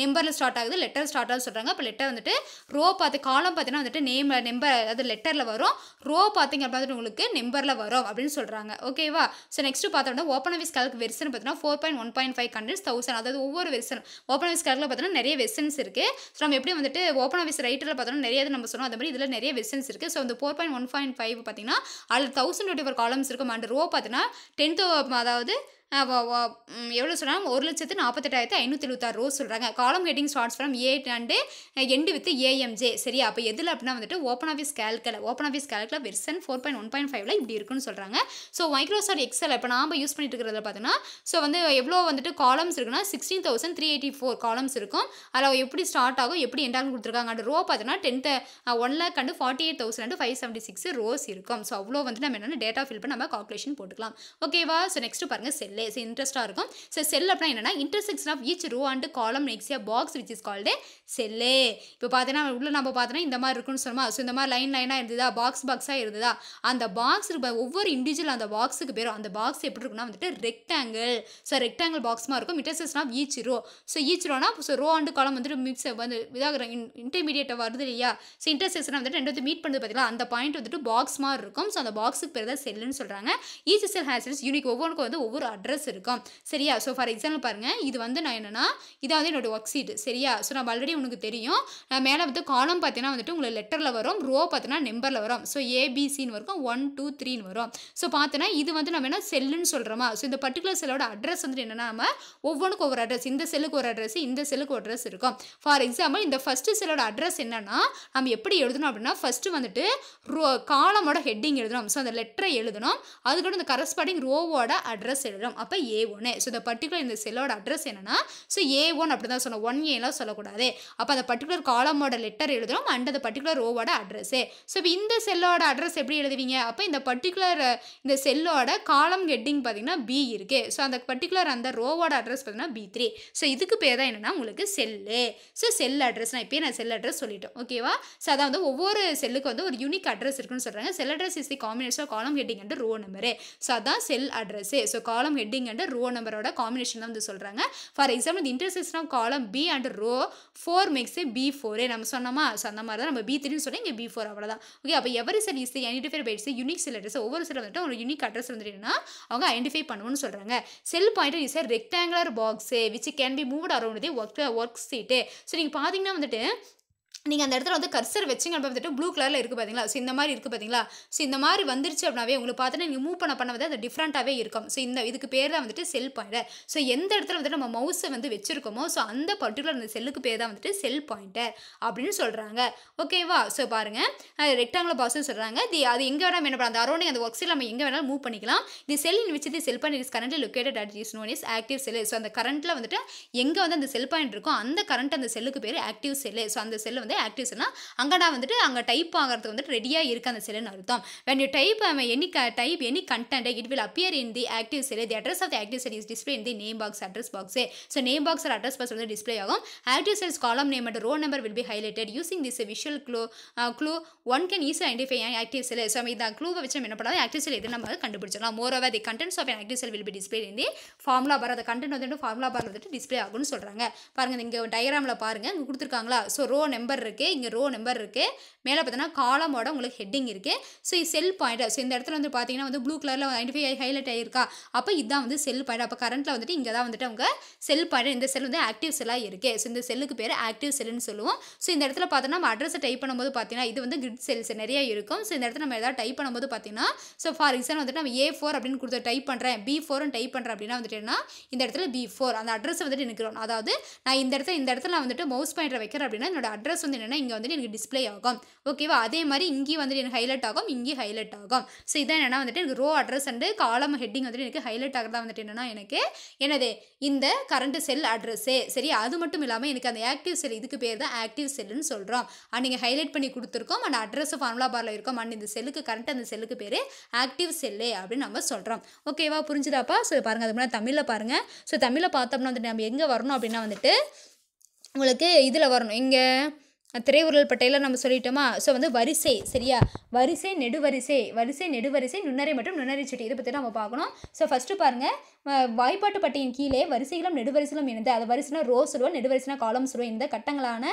நெம்பரில் ஸ்டார்ட் ஆகுது லெட்டர் ஸ்டார்ட் ஆகுது சொல்கிறாங்க அப்போ லெட்டர் வந்துட்டு ரோ பார்த்து காலம் பார்த்தீங்கன்னா வந்துட்டு நேம் நெம்பர் அதாவது லெட்டரில் வரும் ரோ பார்த்திங்க பார்த்துட்டு உங்களுக்கு நெம்பரில் வரும் அப்படின்னு சொல்கிறாங்க ஓகேவா ஸோ நெக்ஸ்ட் பார்த்தோம்னா ஓப்பன் ஆஃபீஸ் கல்க்கு வெர்சன் பார்த்தீங்கன்னா four point one point five hundred thousand அதாவது ஒவ்வொரு வெர்சன் ஓப்பன் ஆஃபீஸ் கல்க்கில் பார்த்தீங்கன்னா நிறைய வெர்சன்ஸ் இருக்குது ஸோ நம்ம எப்படி வந்துட்டு ஓப்பன் ஆஃபீஸ் ரைட்டரில் பார்த்தோம்னா நிறைய நம்ம சொன்னோம் அதே மாதிரி இதில் நிறைய வெர்சன்ஸ் இருக்குது ஸோ அந்த four point one point five பார்த்தீங்கன்னா அதில் தௌசண்ட் டுவெண்ட்டி ஃபோர் காலம்ஸ் இருக்கும் அண்ட் ரோ பார்த்தீங்கன்னா டென்த்து அதாவது எவ்வளோ சொல்கிறாங்க ஒரு லட்சத்து நாற்பத்தெட்டாயிரத்து ஐநூற்றி எழுபத்தாறு ரோஸ் சொல்கிறாங்க column heading starts from A and end with AMJ சரியா அப்போ எதில் அப்படின்னா வந்துட்டு ஓப்பன் ஆஃபீஸ் கேல்கில் ஓப்பன் ஆஃபீஸ் கேல்கில் version four point one point ஃபைவ்ல இப்படி இருக்குன்னு சொல்கிறாங்க ஸோ மைக்ரோசாஃப்ட் எக்ஸல் இப்போ நாம் யூஸ் பண்ணிட்டு இருக்கிறது பார்த்தீங்கன்னா ஸோ வந்து எவ்வளோ வந்துட்டு காலம்ஸ் இருக்குன்னா sixteen thousand three eighty four columns இருக்கும் அதில் எப்படி ஸ்டார்ட் ஆகும் எப்படி எண்ட் ஆகும் கொடுத்துருக்காங்க அண்ட் ரோ பார்த்தீங்கன்னா tenth one lakh and forty eight thousand and five seventy six rows இருக்கும் ஸோ அவ்வளோ வந்து நம்ம என்னென்ன டேட்டா ஃபில் பண்ணி நம்ம கால்குலேஷன் போட்டுக்கலாம் ஓகேவா ஸோ நெக்ஸ்ட் பாருங்கள் செல் லே இன்ட்ரெஸ்ட்டாக இருக்கும் ஸோ செல் அப்படின்னா என்னென்னா intersection of each row and column next a box which is called cell இப்போ பார்த்தீங்கன்னா உள்ள நம்ம பார்த்தோன்னா இந்த மாதிரி இருக்குன்னு சொன்னோமா ஸோ இந்த மாதிரி லைன் லைனாக இருந்ததா பாக்ஸ் பாக்ஸாக இருந்ததா அந்த பாக்ஸ் ஒவ்வொரு இண்டிவிஜுவல் அந்த பாக்ஸுக்கு பேரும் அந்த பாக்ஸ் எப்படி இருக்குன்னா வந்துட்டு ரெக்டாங்கிள் ஸோ ரெக்டாங்கிள் பாக்ஸ்மாக இருக்கும் intersection of each row so each ரோனா ஸோ ரோ அண்டு காலம் வந்துட்டு மிக்ஸ் வந்து இதாக இன்டர்மீடியேட்டாக வருது இல்லையா ஸோ இன்டர்செக்ஷன் வந்துட்டு ரெண்டு மீட் பண்ணுறது பார்த்தீங்களா அந்த பாயிண்ட் வந்துட்டு பாக்ஸ் மாதிரி இருக்கும் ஸோ அந்த பாக்ஸுக்கு பேர் தான் செல்லுன்னு சொல்கிறாங்க ஈச் செல் ஹேஸ் யூனிக் ஒவ்வொன்றுக்கும் வந்து ஒவ்வொரு அட்ரஸ் அட்ரஸ் இருக்கும் சரியா ஸோ ஃபார் எக்ஸாம்பிள் பாருங்கள் இது வந்து நான் என்னென்னா வந்து என்னோடய ஒர்க் ஷீட் சரியா ஸோ நம்ம ஆல்ரெடி உனக்கு தெரியும் நான் மேலே வந்து காலம் பார்த்தீங்கன்னா வந்துட்டு உங்களுக்கு லெட்டரில் வரும் ரோ பார்த்தீங்கன்னா நம்பரில் வரும் ஸோ ஏபிசின்னு வரும் ஒன் டூ த்ரீன்னு வரும் ஸோ பார்த்தோன்னா இது வந்து நம்ம என்ன செல்லுன்னு சொல்கிறோமா ஸோ இந்த பர்டிகுலர் செல்லோட அட்ரஸ் வந்துட்டு என்னென்னா நம்ம ஒவ்வொன்றுக்கு ஒவ்வொரு அட்ரஸ் இந்த செல்லுக்கு ஒரு அட்ரஸ் இந்த செல்லுக்கு ஒரு அட்ரஸ் இருக்கும் ஃபார் எக்ஸாம்பிள் இந்த ஃபஸ்ட்டு செல்லோட அட்ரஸ் என்னென்னா நம்ம எப்படி எழுதணும் அப்படின்னா ஃபஸ்ட்டு வந்துட்டு ரோ காலமோட ஹெட்டிங் எழுதணும் ஸோ அந்த லெட்டரை எழுதணும் அதுக்கப்புறம் இந்த கரஸ்பாண்டிங் ரோவோட அட்ரஸ் எழுதணும் வரும் அப்போ ஏ ஒன்று ஸோ இந்த பர்டிகுலர் இந்த செல்லோட அட்ரஸ் என்னென்னா ஸோ ஏ ஒன் அப்படி தான் சொன்னோம் ஒன் ஏலாம் சொல்லக்கூடாது அப்போ அந்த பர்டிகுலர் காலமோட லெட்டர் எழுதுகிறோம் அண்ட் அந்த பர்டிகுலர் ரோவோட அட்ரஸ்ஸு ஸோ இப்போ இந்த செல்லோட அட்ரஸ் எப்படி எழுதுவீங்க அப்போ இந்த பர்டிகுலர் இந்த செல்லோட காலம் ஹெட்டிங் பார்த்தீங்கன்னா பி இருக்குது ஸோ அந்த பர்டிகுலர் அந்த ரோவோட அட்ரஸ் பார்த்தீங்கன்னா பி த்ரீ ஸோ இதுக்கு பேர் தான் என்னென்னா உங்களுக்கு செல்லு ஸோ செல் அட்ரஸ் நான் இப்போயே நான் செல் அட்ரஸ் சொல்லிட்டேன் ஓகேவா ஸோ அதான் வந்து ஒவ்வொரு செல்லுக்கு வந்து ஒரு யூனிக் அட்ரஸ் இருக்குன்னு சொல்கிறாங்க cell address is the combination of column heading and row number so அதான் cell address so column heading heading and row நம்பரோட காம்பினேஷன் தான் வந்து சொல்கிறாங்க ஃபார் எக்ஸாம்பிள் இந்த intersection of column B and row four makes B ஃபோரே நம்ம சொன்னோமா so அந்த மாதிரி தான் நம்ம பி த்ரீன்னு சொல்லி இங்கே பி ஃபோர் அவ்வளோதான் ஓகே அப்போ எவரி சார் இஸ் ஐடென்டிஃபை பைட்ஸ் யூனிக் சில அட்ரஸ் ஒவ்வொரு சில வந்துட்டு ஒரு யூனிக் அட்ரஸ் வந்துட்டுன்னா அவங்க ஐடென்டிஃபை பண்ணுவோம்னு சொல்கிறாங்க cell point is a rectangular box which can be move around the work worksheet so நீங்கள் பார்த்தீங்கன்னா வந்துட்டு நீங்கள் அந்த இடத்துல வந்து கர்சர் வச்சிங்க பார்த்துட்டு ப்ளூ கலரில் இருக்குது பார்த்தீங்களா ஸோ இந்த மாதிரி இருக்குது பார்த்தீங்களா ஸோ இந்த மாதிரி வந்துருச்சு அப்படின்னாவே உங்களுக்கு பார்த்தீங்கன்னா நீங்கள் மூவ் பண்ண பண்ண வந்து அது டிஃப்ரெண்ட்டாகவே இருக்கும் ஸோ இந்த இதுக்கு பேர் தான் வந்துட்டு செல் பாயிண்டர் ஸோ எந்த இடத்துல வந்துட்டு நம்ம மவுஸை வந்து வச்சிருக்கோமோ ஸோ அந்த பர்டிகுலர் அந்த செல்லுக்கு பேர் தான் வந்துட்டு செல் பாயிண்டர் அப்படின்னு சொல்கிறாங்க ஓகேவா ஸோ பாருங்கள் ரெக்டாங்குலர் பாக்ஸும் சொல்கிறாங்க தி அது எங்கே வேணாலும் என்ன பண்ண அந்த அரௌண்டிங் அந்த ஒர்க் நம்ம எங்கே வேணாலும் மூவ் பண்ணிக்கலாம் இந்த செல் வச்சு the cell point is currently located at is known is active cell so அந்த கரண்ட்டில் வந்துட்டு எங்கே வந்து அந்த செல் பாயிண்ட் இருக்கோ அந்த கரண்ட் அந்த செல்லுக்கு பேர் ஆக்டிவ் செல் ஸோ அந்த செல் வந்து ஆக்டிவ் அங்கே நான் வந்துட்டு அங்கே டைப் ஆகிறதுக்கு வந்துட்டு ரெடியாக இருக்குது அந்த சிலைன்னு அர்த்தம் when you type any type any content it will appear in the active சிலை the address of the active சிலை is display in the name box address box so name box address box வந்து display ஆகும் active cells column name and row number will be highlighted using this visual clue clue one can easy identify active cell so இந்த க்ளூவை வச்சு நம்ம என்ன பண்ணலாம் active செல் எது நம்ம கண்டுபிடிச்சிடலாம் moreover the contents of active cell will be display in the formula bar அந்த கண்டென்ட் வந்துட்டு ஃபார்முலா பார் வந்துட்டு டிஸ்பிளே ஆகும்னு சொல்கிறாங்க பாருங்கள் இங்கே டயக்ராமில் பாருங்கள் இங்கே கொடுத்துருக்காங்களா ஸோ ரோ நம்பர் இருக்குது இங்கே ரோ நம்பர் இருக்குது மேலே பார்த்தோன்னா காலமோட உங்களுக்கு ஹெட்டிங் இருக்குது ஸோ செல் பாயிண்ட் ஸோ இந்த இடத்துல வந்து பார்த்தீங்கன்னா வந்து ப்ளூ கலரில் ஐடென்டிஃபை ஹைலைட் ஆகியிருக்கா அப்போ இதுதான் வந்து செல் பாயிண்ட் அப்போ கரண்ட்டில் வந்துட்டு இங்கே தான் வந்துட்டு அவங்க செல் பாயிண்ட் இந்த செல் வந்து ஆக்டிவ் செல்லாக இருக்குது ஸோ இந்த செல்லுக்கு பேர் ஆக்டிவ் செல்லுன்னு சொல்லுவோம் ஸோ இந்த இடத்துல பார்த்தோன்னா நம்ம அட்ரஸை டைப் பண்ணும்போது பார்த்தீங்கன்னா இது வந்து கிரிட் செல்ஸ் நிறைய இருக்கும் ஸோ இந்த இடத்துல நம்ம எதாவது டைப் பண்ணும்போது பார்த்தீங்கன்னா ஸோ ஃபார் எக்ஸாம்பிள் வந்துட்டு நம்ம ஏ ஃபோர் அப்படின்னு கொடுத்து டைப் பண்ணுறேன் பி ஃபோர்னு டைப் பண்ணுறேன் அப்படின்னா வந்துட்டு இந்த இடத்துல பி ஃபோர் அந்த அட்ரஸ் வந்துட்டு நிற்கிறோம் அதாவது நான் இந்த இடத்துல இந்த இடத்துல வந்துட்டு மவுஸ் பாயிண்ட் வைக்கிறேன் அப்படின்னா என்னோட அட்ரஸ் வந்து என்னென்னா இங்கே வந்துட்டு எனக்கு டிஸ்பிளே ஆகும் ஓகேவா அதே மாதிரி இங்கேயும் வந்துட்டு எனக்கு ஹைலைட் ஆகும் இங்கேயும் ஹைலைட் ஆகும் ஸோ இதான் என்னென்னா வந்துட்டு எனக்கு row address and column heading வந்துட்டு எனக்கு ஹைலைட் ஆகிறதா வந்துட்டு என்னென்னா எனக்கு என்னது இந்த கரண்ட் செல் அட்ரஸே சரி அது மட்டும் இல்லாமல் எனக்கு அந்த ஆக்டிவ் செல் இதுக்கு பேர் தான் ஆக்டிவ் செல்லுன்னு சொல்கிறோம் அண்ட் நீங்கள் ஹைலைட் பண்ணி கொடுத்துருக்கோம் அண்ட் அட்ரஸ் ஃபார்முலா பாரில் இருக்கோம் அண்ட் இந்த செல்லுக்கு கரண்ட் அந்த செல்லுக்கு பேர் ஆக்டிவ் செல்லு அப்படின்னு நம்ம சொல்கிறோம் ஓகேவா புரிஞ்சுதாப்பா ஸோ பாருங்கள் அது மாதிரி தமிழில் பாருங்கள் ஸோ தமிழில் பார்த்தோம்னா வந்துட்டு நம்ம எங்கே வரணும் அப்படின்னா வந்துட்டு உங்களுக்கு இதில் வரணும் இங்கே திரைவுரல் பட்டையில் நம்ம சொல்லிட்டோமா ஸோ வந்து வரிசை சரியா வரிசை நெடுவரிசை வரிசை நெடுவரிசை நுண்ணறை மற்றும் நுண்ணறை சட்டி இதை பற்றி நம்ம பார்க்கணும் ஸோ ஃபஸ்ட்டு பாருங்கள் வாய்ப்பாட்டு பட்டையின் கீழே வரிசைகளும் நெடுவரிசைகளும் இணைந்து அது வரிசைனா ரோ சொல்லுவோம் நெடுவரிசைனா காலம் சொல்லுவோம் இந்த கட்டங்களான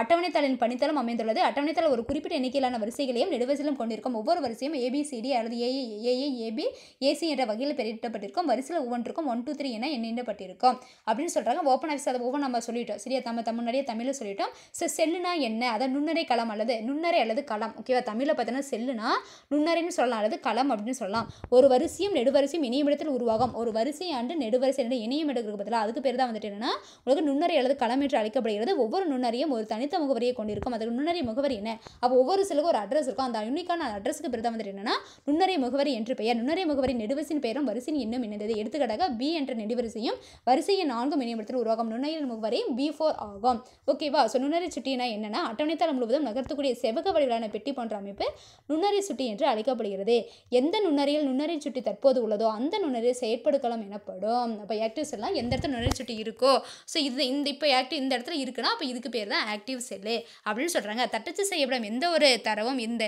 அட்டவணைத்தாளின் பணித்தளம் அமைந்துள்ளது அட்டவணைத்தாள் ஒரு குறிப்பிட்ட எண்ணிக்கையிலான வரிசைகளையும் நெடுவரிசையிலும் கொண்டிருக்கும் ஒவ்வொரு வரிசையும் ஏபிசிடி அல்லது ஏஏ ஏஏ ஏபி ஏசி என்ற வகையில் பெரியப்பட்டிருக்கும் வரிசையில் ஒவ்வொன்றுக்கும் ஒன் டூ த்ரீ என எண்ணிடப்பட்டிருக்கும் அப்படின்னு சொல்கிறாங்க ஓப்பன் ஆஃபீஸ் அதை ஒவ்வொன்று நம்ம சொல்லிட்டோம் சரியா நம்ம முன்னாடியே தமிழில் சொல்லிட்டோம் ஸோ செல்லுனா என்ன அதான் நுண்ணறை களம் அல்லது நுண்ணறை அல்லது களம் ஓகேவா தமிழில் பார்த்தீங்கன்னா செல்லுனா நுண்ணறைன்னு சொல்லலாம் அல்லது களம் அப்படின்னு சொல்லலாம் ஒரு வரிசையும் நெடுவரிசையும் இணையமிடத்தில் உருவாகும் ஒரு வரிசை ஆண்டு நெடுவரிசை இணையம் எடுக்கிறது பதிலாக அதுக்கு பேர் தான் வந்துட்டு என்னன்னா உங்களுக்கு நுண்ணறை அல்லது களம் என்று அழைக்கப்படுகிறது ஒவ்வொரு நுண்ணறையும் ஒரு தனித்த முகவரியை கொண்டிருக்கும் அதுக்கு நுண்ணறை முகவரி என்ன அப்போ ஒவ்வொரு சிலுக்கு ஒரு அட்ரஸ் இருக்கும் அந்த யூனிக்கான அட்ரஸுக்கு பேர் தான் வந்துட்டு என்னன்னா நுண்ணறை முகவரி என்று பெயர் நுண்ணறை முகவரி நெடுவரிசின் பெயரும் வரிசையின் இன்னும் இணைந்தது எடுத்துக்காட்டாக பி என்ற நெடுவரிசையும் வரிசையின் நான்கும் இணையமிடத்தில் உருவாகும் நுண்ணறையின் முகவரியும் பி ஃபோர் ஆகும் ஓகேவா ஸோ நுண்ணறை சுட்டினா என்ன என்னென்னா அட்டவணைத்தாள் முழுவதும் நகர்த்தக்கூடிய செவக வடிவிலான பெட்டி போன்ற அமைப்பு நுண்ணறி சுட்டி என்று அழைக்கப்படுகிறது எந்த நுண்ணறியில் நுண்ணறி சுட்டி தற்போது உள்ளதோ அந்த நுண்ணறி செயற்படுத்தலாம் எனப்படும் அப்போ ஆக்டிவ் செல்லாம் எந்த இடத்துல நுண்ணறி சுட்டி இருக்கோ ஸோ இது இந்த இப்போ ஆக்டிவ் இந்த இடத்துல இருக்குன்னா அப்போ இதுக்கு பேர் தான் ஆக்டிவ் செல்லு அப்படின்னு சொல்கிறாங்க தட்டச்சு செய்யப்படும் எந்த ஒரு தரவும் இந்த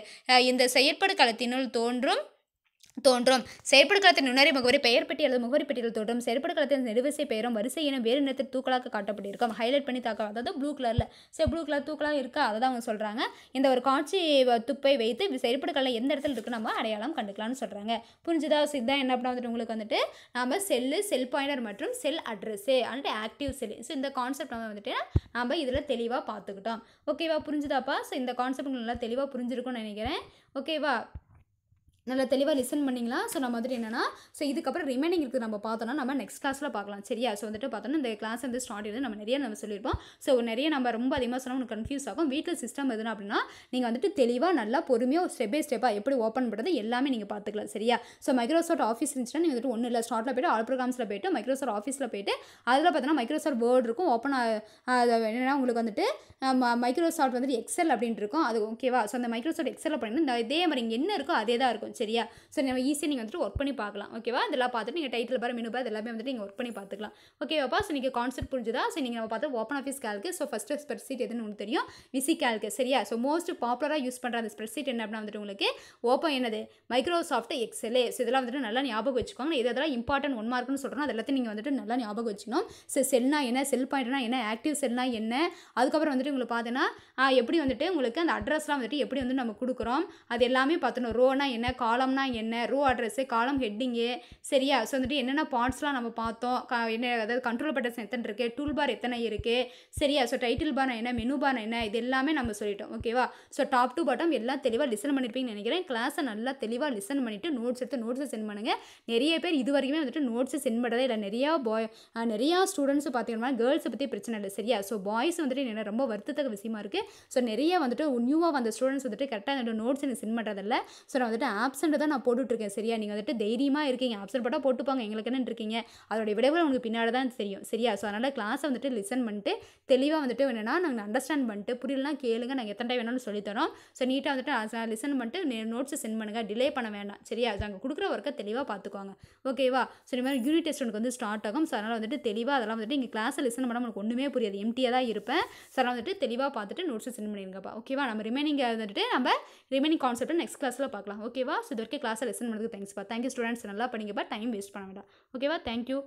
இந்த செயற்படு களத்தினுள் தோன்றும் தோன்றும் செயற்படு களத்தின் நுண்ணறி முகவரி பெயர் பெட்டி அல்லது முகவரி பெட்டிகள் தோன்றும் செயற்படு களத்தின் நெடுவரிசை பெயரும் வரிசை என வேறு நிறத்தில் தூக்கலாக காட்டப்பட்டிருக்கும் ஹைலைட் பண்ணி தாக்க அதாவது ப்ளூ கலரில் சரி ப்ளூ கலர் தூக்கலாக இருக்கா அதை தான் அவங்க சொல்கிறாங்க இந்த ஒரு காட்சி துப்பை வைத்து செயற்படு களம் எந்த இடத்துல இருக்குது நம்ம அடையாளம் கண்டுக்கலாம்னு சொல்கிறாங்க புரிஞ்சுதா சித்தா என்ன பண்ண வந்துட்டு உங்களுக்கு வந்துட்டு நம்ம செல்லு செல் பாயிண்டர் மற்றும் cell address and active cell so இந்த கான்செப்ட் நம்ம வந்துட்டு நம்ம இதில் தெளிவாக பார்த்துக்கிட்டோம் ஓகேவா புரிஞ்சுதாப்பா ஸோ இந்த கான்செப்ட் நல்லா தெளிவாக புரிஞ்சிருக்கும்னு நினைக்கிறேன் ஓகேவா நல்லா தெளிவாக லிசன் பண்ணிங்களா நம்ம வந்துட்டு என்னென்னா ஸோ இதுக்கப்புறம் ரிமைனிங் இருக்குது நம்ம பார்த்தோன்னா நம்ம நெக்ஸ்ட் கிளாஸில் பார்க்கலாம் சரியா ஸோ வந்துட்டு பார்த்தோன்னா இந்த கிளாஸ் வந்து ஸ்டார்ட் வந்து நம்ம நிறைய நம்ம சொல்லியிருப்போம் ஸோ நிறைய நம்ம ரொம்ப அதிகமாக சொன்னால் உங்களுக்கு கன்ஃபியூஸ் ஆகும் வீட்டில் சிஸ்டம் எதுனா அப்படின்னா நீங்கள் வந்துட்டு தெளிவாக நல்லா பொறுமையாக ஸ்டெப் பை ஸ்டெப்பாக எப்படி ஓப்பன் பண்ணுறது எல்லாமே நீங்கள் பார்த்துக்கலாம் சரியா ஸோ மைக்ரோசாஃப்ட் ஆஃபீஸ் இருந்துச்சுன்னா நீங்கள் வந்துட்டு ஒன்றும் இல்லை ஸ்டார்ட்டில் போய்ட்டு ஆல் ப்ரோக்ராம்ஸில் போய்ட்டு மைக்ரோசாஃப்ட் ஆஃபீஸில் போய்ட்டு அதில் பார்த்தோன்னா மைக்ரோசாஃப்ட் வேர்ட் இருக்கும் ஓப்பன் என்னென்னா உங்களுக்கு வந்துட்டு மைக்ரோசாஃப்ட் வந்துட்டு எக்ஸல் அப்படின்ட்டு இருக்கும் அது ஓகேவா ஸோ அந்த மைக்ரோசாஃப்ட் எக்ஸலில் பண்ணிங்கன்னா இதே மாதிரி இங்கே என்ன இருக்கோ அதே தான் இருக்கும் சரியா ஸோ நம்ம ஈஸியாக நீங்கள் வந்துட்டு ஒர்க் பண்ணி பார்க்கலாம் ஓகேவா இதெல்லாம் பார்த்துட்டு நீங்கள் டைட்டில் பார் மெனு பார் எல்லாமே வந்துட்டு நீங்கள் ஒர்க் பண்ணி பார்த்துக்கலாம் ஓகேவாப்பா ஸோ நீங்கள் கான்செப்ட் புரிஞ்சுதா ஸோ நீங்கள் நம்ம பார்த்து open office calc so first spreadsheet எதுன்னு ஒன்று தெரியும் விசி கேல்க்கு சரியா ஸோ மோஸ்ட் பாப்புலராக யூஸ் பண்ணுற அந்த ஸ்ப்ரெட் சீட் என்ன அப்படின்னா வந்துட்டு உங்களுக்கு ஓப்பன் என்னது மைக்ரோசாஃப்ட் எக்ஸலே ஸோ இதெல்லாம் வந்துட்டு நல்லா ஞாபகம் வச்சுக்கோங்க இதெல்லாம் இம்பார்ட்டன்ட் ஒன் மார்க்னு சொல்கிறோம் அது எல்லாத்தையும் நீங்கள் வந்துட்டு நல்லா ஞாபகம் வச்சுக்கணும் ஸோ செல்னா என்ன செல் பாயிண்ட்னா என்ன ஆக்டிவ் செல்னா என்ன அதுக்கப்புறம் வந்துட்டு உங்களுக்கு பார்த்தீங்கன்னா எப்படி வந்துட்டு உங்களுக்கு அந்த அட்ரஸ்லாம் வந்துட்டு எப்படி வந்து நம்ம கொடுக்குறோம் அது எல்லாமே பார்த்தணும் ரோனா என்ன காலம்னா என்ன ரோ அட்ரஸ்ஸு காலம் ஹெட்டிங்கு சரியா ஸோ வந்துட்டு என்னென்ன பார்ட்ஸ்லாம் நம்ம பார்த்தோம் என்ன அதாவது கண்ட்ரோல் பட்டன்ஸ் எத்தனை இருக்குது டூல் பார் எத்தனை இருக்குது சரியா ஸோ டைட்டில் பார் என்ன மெனு பார் என்ன இது எல்லாமே நம்ம சொல்லிட்டோம் ஓகேவா ஸோ டாப் டு பாட்டம் எல்லாம் தெளிவாக லிசன் பண்ணியிருப்பீங்கன்னு நினைக்கிறேன் கிளாஸை நல்லா தெளிவாக லிசன் பண்ணிவிட்டு நோட்ஸ் எடுத்து நோட்ஸை சென்ட் பண்ணுங்கள் நிறைய பேர் இது வரைக்குமே வந்துட்டு நோட்ஸை சென்ட் பண்ணுறதே இல்லை நிறையா பாய் நிறையா ஸ்டூடெண்ட்ஸ் பார்த்தீங்கன்னா கேர்ள்ஸை பற்றி பிரச்சனை இல்லை சரியா ஸோ பாய்ஸ் வந்துட்டு என்ன ரொம்ப வருத்தத்தக்க விஷயமா இருக்குது ஸோ நிறைய வந்துட்டு நியூவாக வந்த ஸ்டூடெண்ட்ஸ் வந்துட்டு கரெக்டாக என்னோட நோட்ஸ் எனக்கு சென்ட் பண்ணுறதில்ல ஸோ நான் வந்துட்டு ஆப் ஆப்சண்ட் தான் நான் போட்டுட்ருக்கேன் சரியா நீங்கள் வந்துட்டு தைரியமாக இருக்கீங்க ஆப்சண்ட் போட்டால் போட்டுப்பாங்க எங்களுக்கு என்னென்னு இருக்கீங்க அதோடய விடைகள் உங்களுக்கு பின்னாடி தான் தெரியும் சரியா ஸோ அதனால் கிளாஸை வந்துட்டு லிசன் பண்ணிட்டு தெளிவாக வந்துட்டு என்னென்னா நாங்கள் அண்டர்ஸ்டாண்ட் பண்ணிட்டு புரியலாம் கேளுங்க நாங்கள் எத்தனை டைம் வேணாலும் சொல்லித்தரோம் ஸோ நீட்டாக வந்துட்டு லிசன் பண்ணிட்டு நோட்ஸை சென்ட் பண்ணுங்கள் டிலே பண்ண வேண்டாம் சரியா நாங்கள் கொடுக்குற ஒர்க்கை தெளிவாக பார்த்துக்கோங்க ஓகேவா ஸோ இந்த மாதிரி யூனிட் டெஸ்ட் உனக்கு வந்து ஸ்டார்ட் ஆகும் ஸோ அதனால் வந்துட்டு தெளிவாக அதெல்லாம் வந்துட்டு இங்கே கிளாஸை லிசன் பண்ணால் உங்களுக்கு ஒன்றுமே புரியாது எம்டியாக தான் இருப்பேன் ஸோ வந்துட்டு தெளிவாக பார்த்துட்டு நோட்ஸை சென்ட் பண்ணிடுங்கப்பா ஓகேவா நம்ம ரிமைனிங் வந்துட்டு நம்ம ரிமைனிங் கான்செப்ட் நெக்ஸ்ட் கிளாஸில் பார்க்கலாம் ஓகேவா பண்ணிக்கலாம் ஸோ இது வரைக்கும் கிளாஸை லெசன் பண்ணுறதுக்கு தேங்க்ஸ்ப்பா தேங்க்யூ ஸ்டூடெண்ட்ஸ் நல்லா பண்ணிங்கப்பா டைம் வேஸ்ட் பண்ண வேண்டாம் ஓகேவா தேங்க்யூ